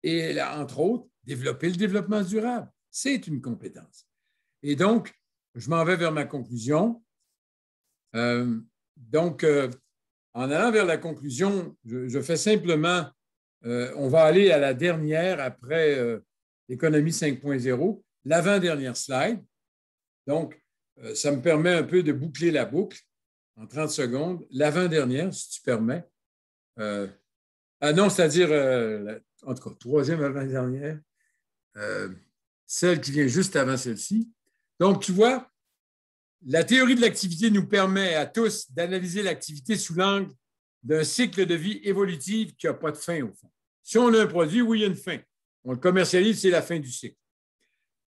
Speaker 1: et, là, entre autres, développer le développement durable. C'est une compétence. Et donc, je m'en vais vers ma conclusion. Euh, donc, euh, en allant vers la conclusion, je, fais simplement, euh, on va aller à la dernière après l'économie euh, 5.0, l'avant-dernière slide. Donc, euh, ça me permet un peu de boucler la boucle en 30 secondes. L'avant-dernière, si tu permets. ah non, c'est-à-dire, en tout cas, troisième avant-dernière, celle qui vient juste avant celle-ci. Donc, tu vois, la théorie de l'activité nous permet à tous d'analyser l'activité sous l'angle d'un cycle de vie évolutif qui n'a pas de fin au fond. Si on a un produit, oui, il y a une fin. On le commercialise, c'est la fin du cycle.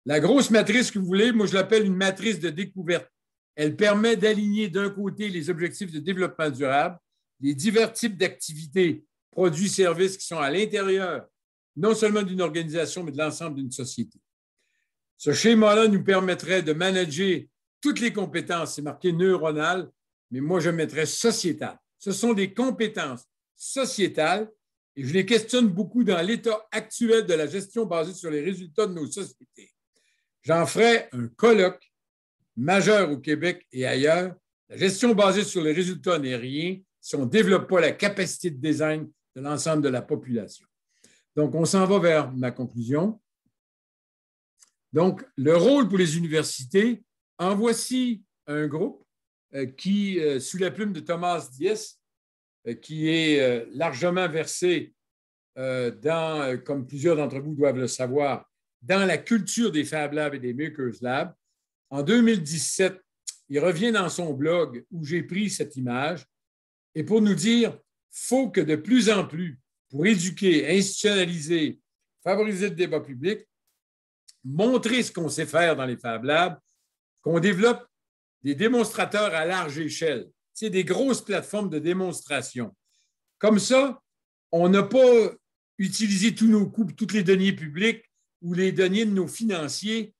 Speaker 1: La grosse matrice que vous voulez, moi je l'appelle une matrice de découverte. Elle permet d'aligner d'un côté les objectifs de développement durable, les divers types d'activités, produits, services qui sont à l'intérieur, non seulement d'une organisation, mais de l'ensemble d'une société. Ce schéma-là nous permettrait de manager toutes les compétences, c'est marqué neuronal, mais moi, je mettrais sociétal. Ce sont des compétences sociétales et je les questionne beaucoup dans l'état actuel de la gestion basée sur les résultats de nos sociétés. J'en ferai un colloque majeur au Québec et ailleurs. La gestion basée sur les résultats n'est rien si on ne développe pas la capacité de design de l'ensemble de la population. Donc, on s'en va vers ma conclusion. Donc, le rôle pour les universités, en voici un groupe euh, qui, euh, sous la plume de Thomas Dies, euh, qui est largement versé dans, comme plusieurs d'entre vous doivent le savoir, dans la culture des Fab Labs et des Makers Labs. En 2017, il revient dans son blog où j'ai pris cette image et pour nous dire faut que de plus en plus, pour éduquer, institutionnaliser, favoriser le débat public, montrer ce qu'on sait faire dans les Fab Labs, on développe des démonstrateurs à large échelle, c'est des grosses plateformes de démonstration. Comme ça, on n'a pas utilisé tous nos coûts, toutes les deniers publics ou les deniers de nos financiers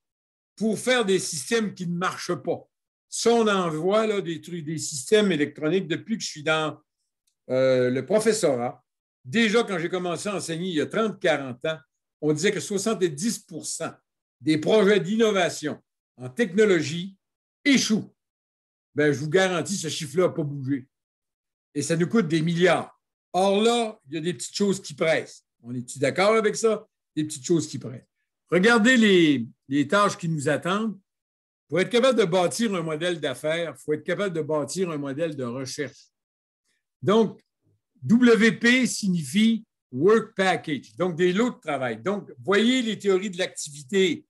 Speaker 1: pour faire des systèmes qui ne marchent pas. Ça, on envoie là, des, des systèmes électroniques depuis que je suis dans euh, le professorat. Déjà, quand j'ai commencé à enseigner il y a 30-40 ans, on disait que 70 des projets d'innovation en technologie échoue, ben, je vous garantis, ce chiffre-là n'a pas bougé. Et ça nous coûte des milliards. Or là, il y a des petites choses qui pressent. On est-tu d'accord avec ça? Des petites choses qui pressent. Regardez les, les tâches qui nous attendent. Pour être capable de bâtir un modèle d'affaires, il faut être capable de bâtir un modèle de recherche. Donc, WP signifie Work Package, donc des lots de travail. Donc, voyez les théories de l'activité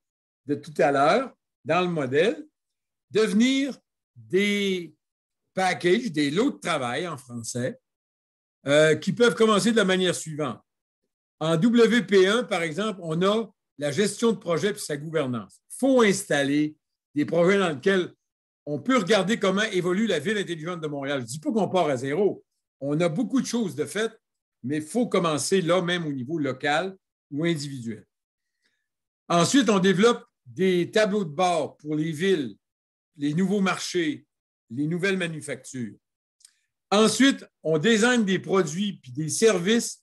Speaker 1: de tout à l'heure dans le modèle, devenir des packages, des lots de travail en français, euh, qui peuvent commencer de la manière suivante. En WP1, par exemple, on a la gestion de projet et sa gouvernance. Il faut installer des projets dans lesquels on peut regarder comment évolue la ville intelligente de Montréal. Je ne dis pas qu'on part à zéro. On a beaucoup de choses de fait, mais il faut commencer là même au niveau local ou individuel. Ensuite, on développe des tableaux de bord pour les villes, les nouveaux marchés, les nouvelles manufactures. Ensuite, on désigne des produits puis des services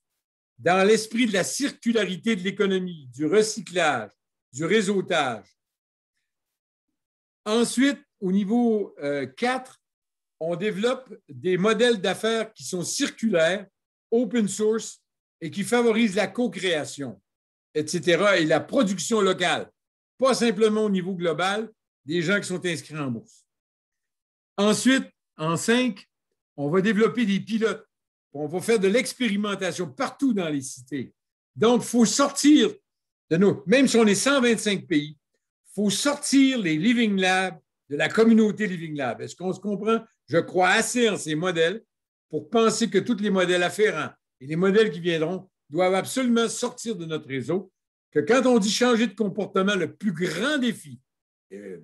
Speaker 1: dans l'esprit de la circularité de l'économie, du recyclage, du réseautage. Ensuite, au niveau 4, euh, on développe des modèles d'affaires qui sont circulaires, open source et qui favorisent la co-création, etc., et la production locale pas simplement au niveau global des gens qui sont inscrits en bourse. Ensuite, en cinq, on va développer des pilotes. On va faire de l'expérimentation partout dans les cités. Donc, il faut sortir de nous. même si on est 125 pays, il faut sortir les Living Labs de la communauté Living Lab. Est-ce qu'on se comprend? Je crois assez en ces modèles pour penser que tous les modèles afférents et les modèles qui viendront doivent absolument sortir de notre réseau que quand on dit changer de comportement, le plus grand défi,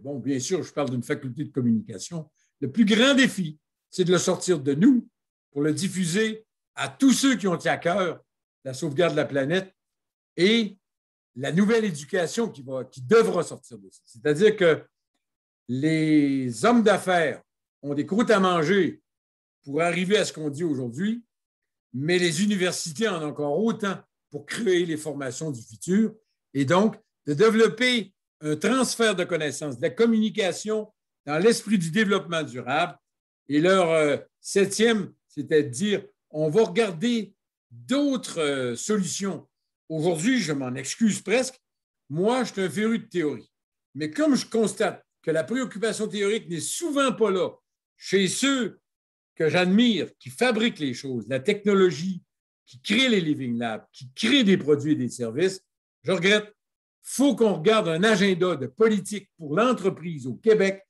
Speaker 1: bon, bien sûr, je parle d'une faculté de communication, le plus grand défi, c'est de le sortir de nous pour le diffuser à tous ceux qui ont à cœur la sauvegarde de la planète et la nouvelle éducation qui, qui devra sortir de ça. C'est-à-dire que les hommes d'affaires ont des croûtes à manger pour arriver à ce qu'on dit aujourd'hui, mais les universités en ont encore autant pour créer les formations du futur. Et donc, de développer un transfert de connaissances, de la communication dans l'esprit du développement durable. Et leur euh, septième, cest à dire, on va regarder d'autres euh, solutions. Aujourd'hui, je m'en excuse presque, moi, je suis un féru de théorie. Mais comme je constate que la préoccupation théorique n'est souvent pas là chez ceux que j'admire, qui fabriquent les choses, la technologie, qui crée les living labs, qui créent des produits et des services, je regrette, il faut qu'on regarde un agenda de politique pour l'entreprise au Québec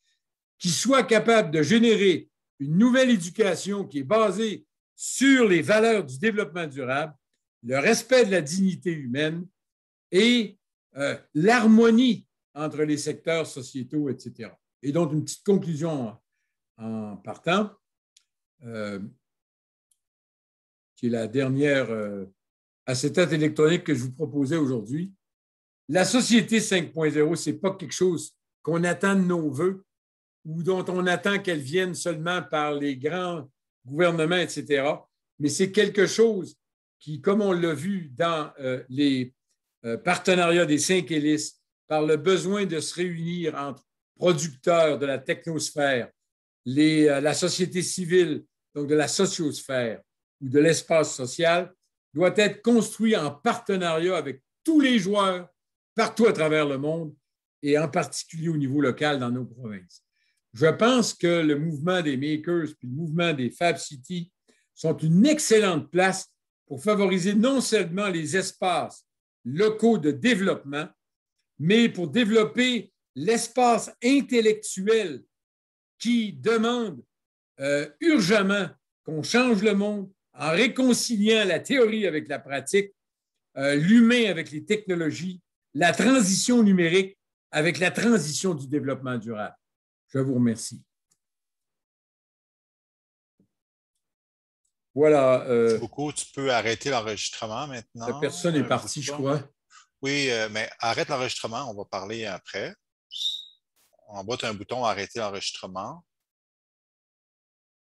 Speaker 1: qui soit capable de générer une nouvelle éducation qui est basée sur les valeurs du développement durable, le respect de la dignité humaine et euh, l'harmonie entre les secteurs sociétaux, etc. Et donc, une petite conclusion en, partant, euh, qui est la dernière euh, à cette tête électronique que je vous proposais aujourd'hui. La société 5.0, ce n'est pas quelque chose qu'on attend de nos voeux ou dont on attend qu'elle vienne seulement par les grands gouvernements, etc. Mais c'est quelque chose qui, comme on l'a vu dans euh, les euh, partenariats des cinq hélices, par le besoin de se réunir entre producteurs de la technosphère, euh, la société civile, donc de la sociosphère ou de l'espace social, doit être construit en partenariat avec tous les joueurs partout à travers le monde et en particulier au niveau local dans nos provinces. Je pense que le mouvement des makers puis le mouvement des Fab City sont une excellente place pour favoriser non seulement les espaces locaux de développement, mais pour développer l'espace intellectuel qui demande euh, urgemment qu'on change le monde, en réconciliant la théorie avec la pratique, euh, l'humain avec les technologies, la transition numérique avec la transition du développement durable. Je vous remercie.
Speaker 2: Voilà. Euh, Merci beaucoup. Tu peux arrêter l'enregistrement maintenant. La personne est euh, partie, je crois. Oui, mais arrête l'enregistrement. On va parler après. On bas, un bouton Arrêter l'enregistrement.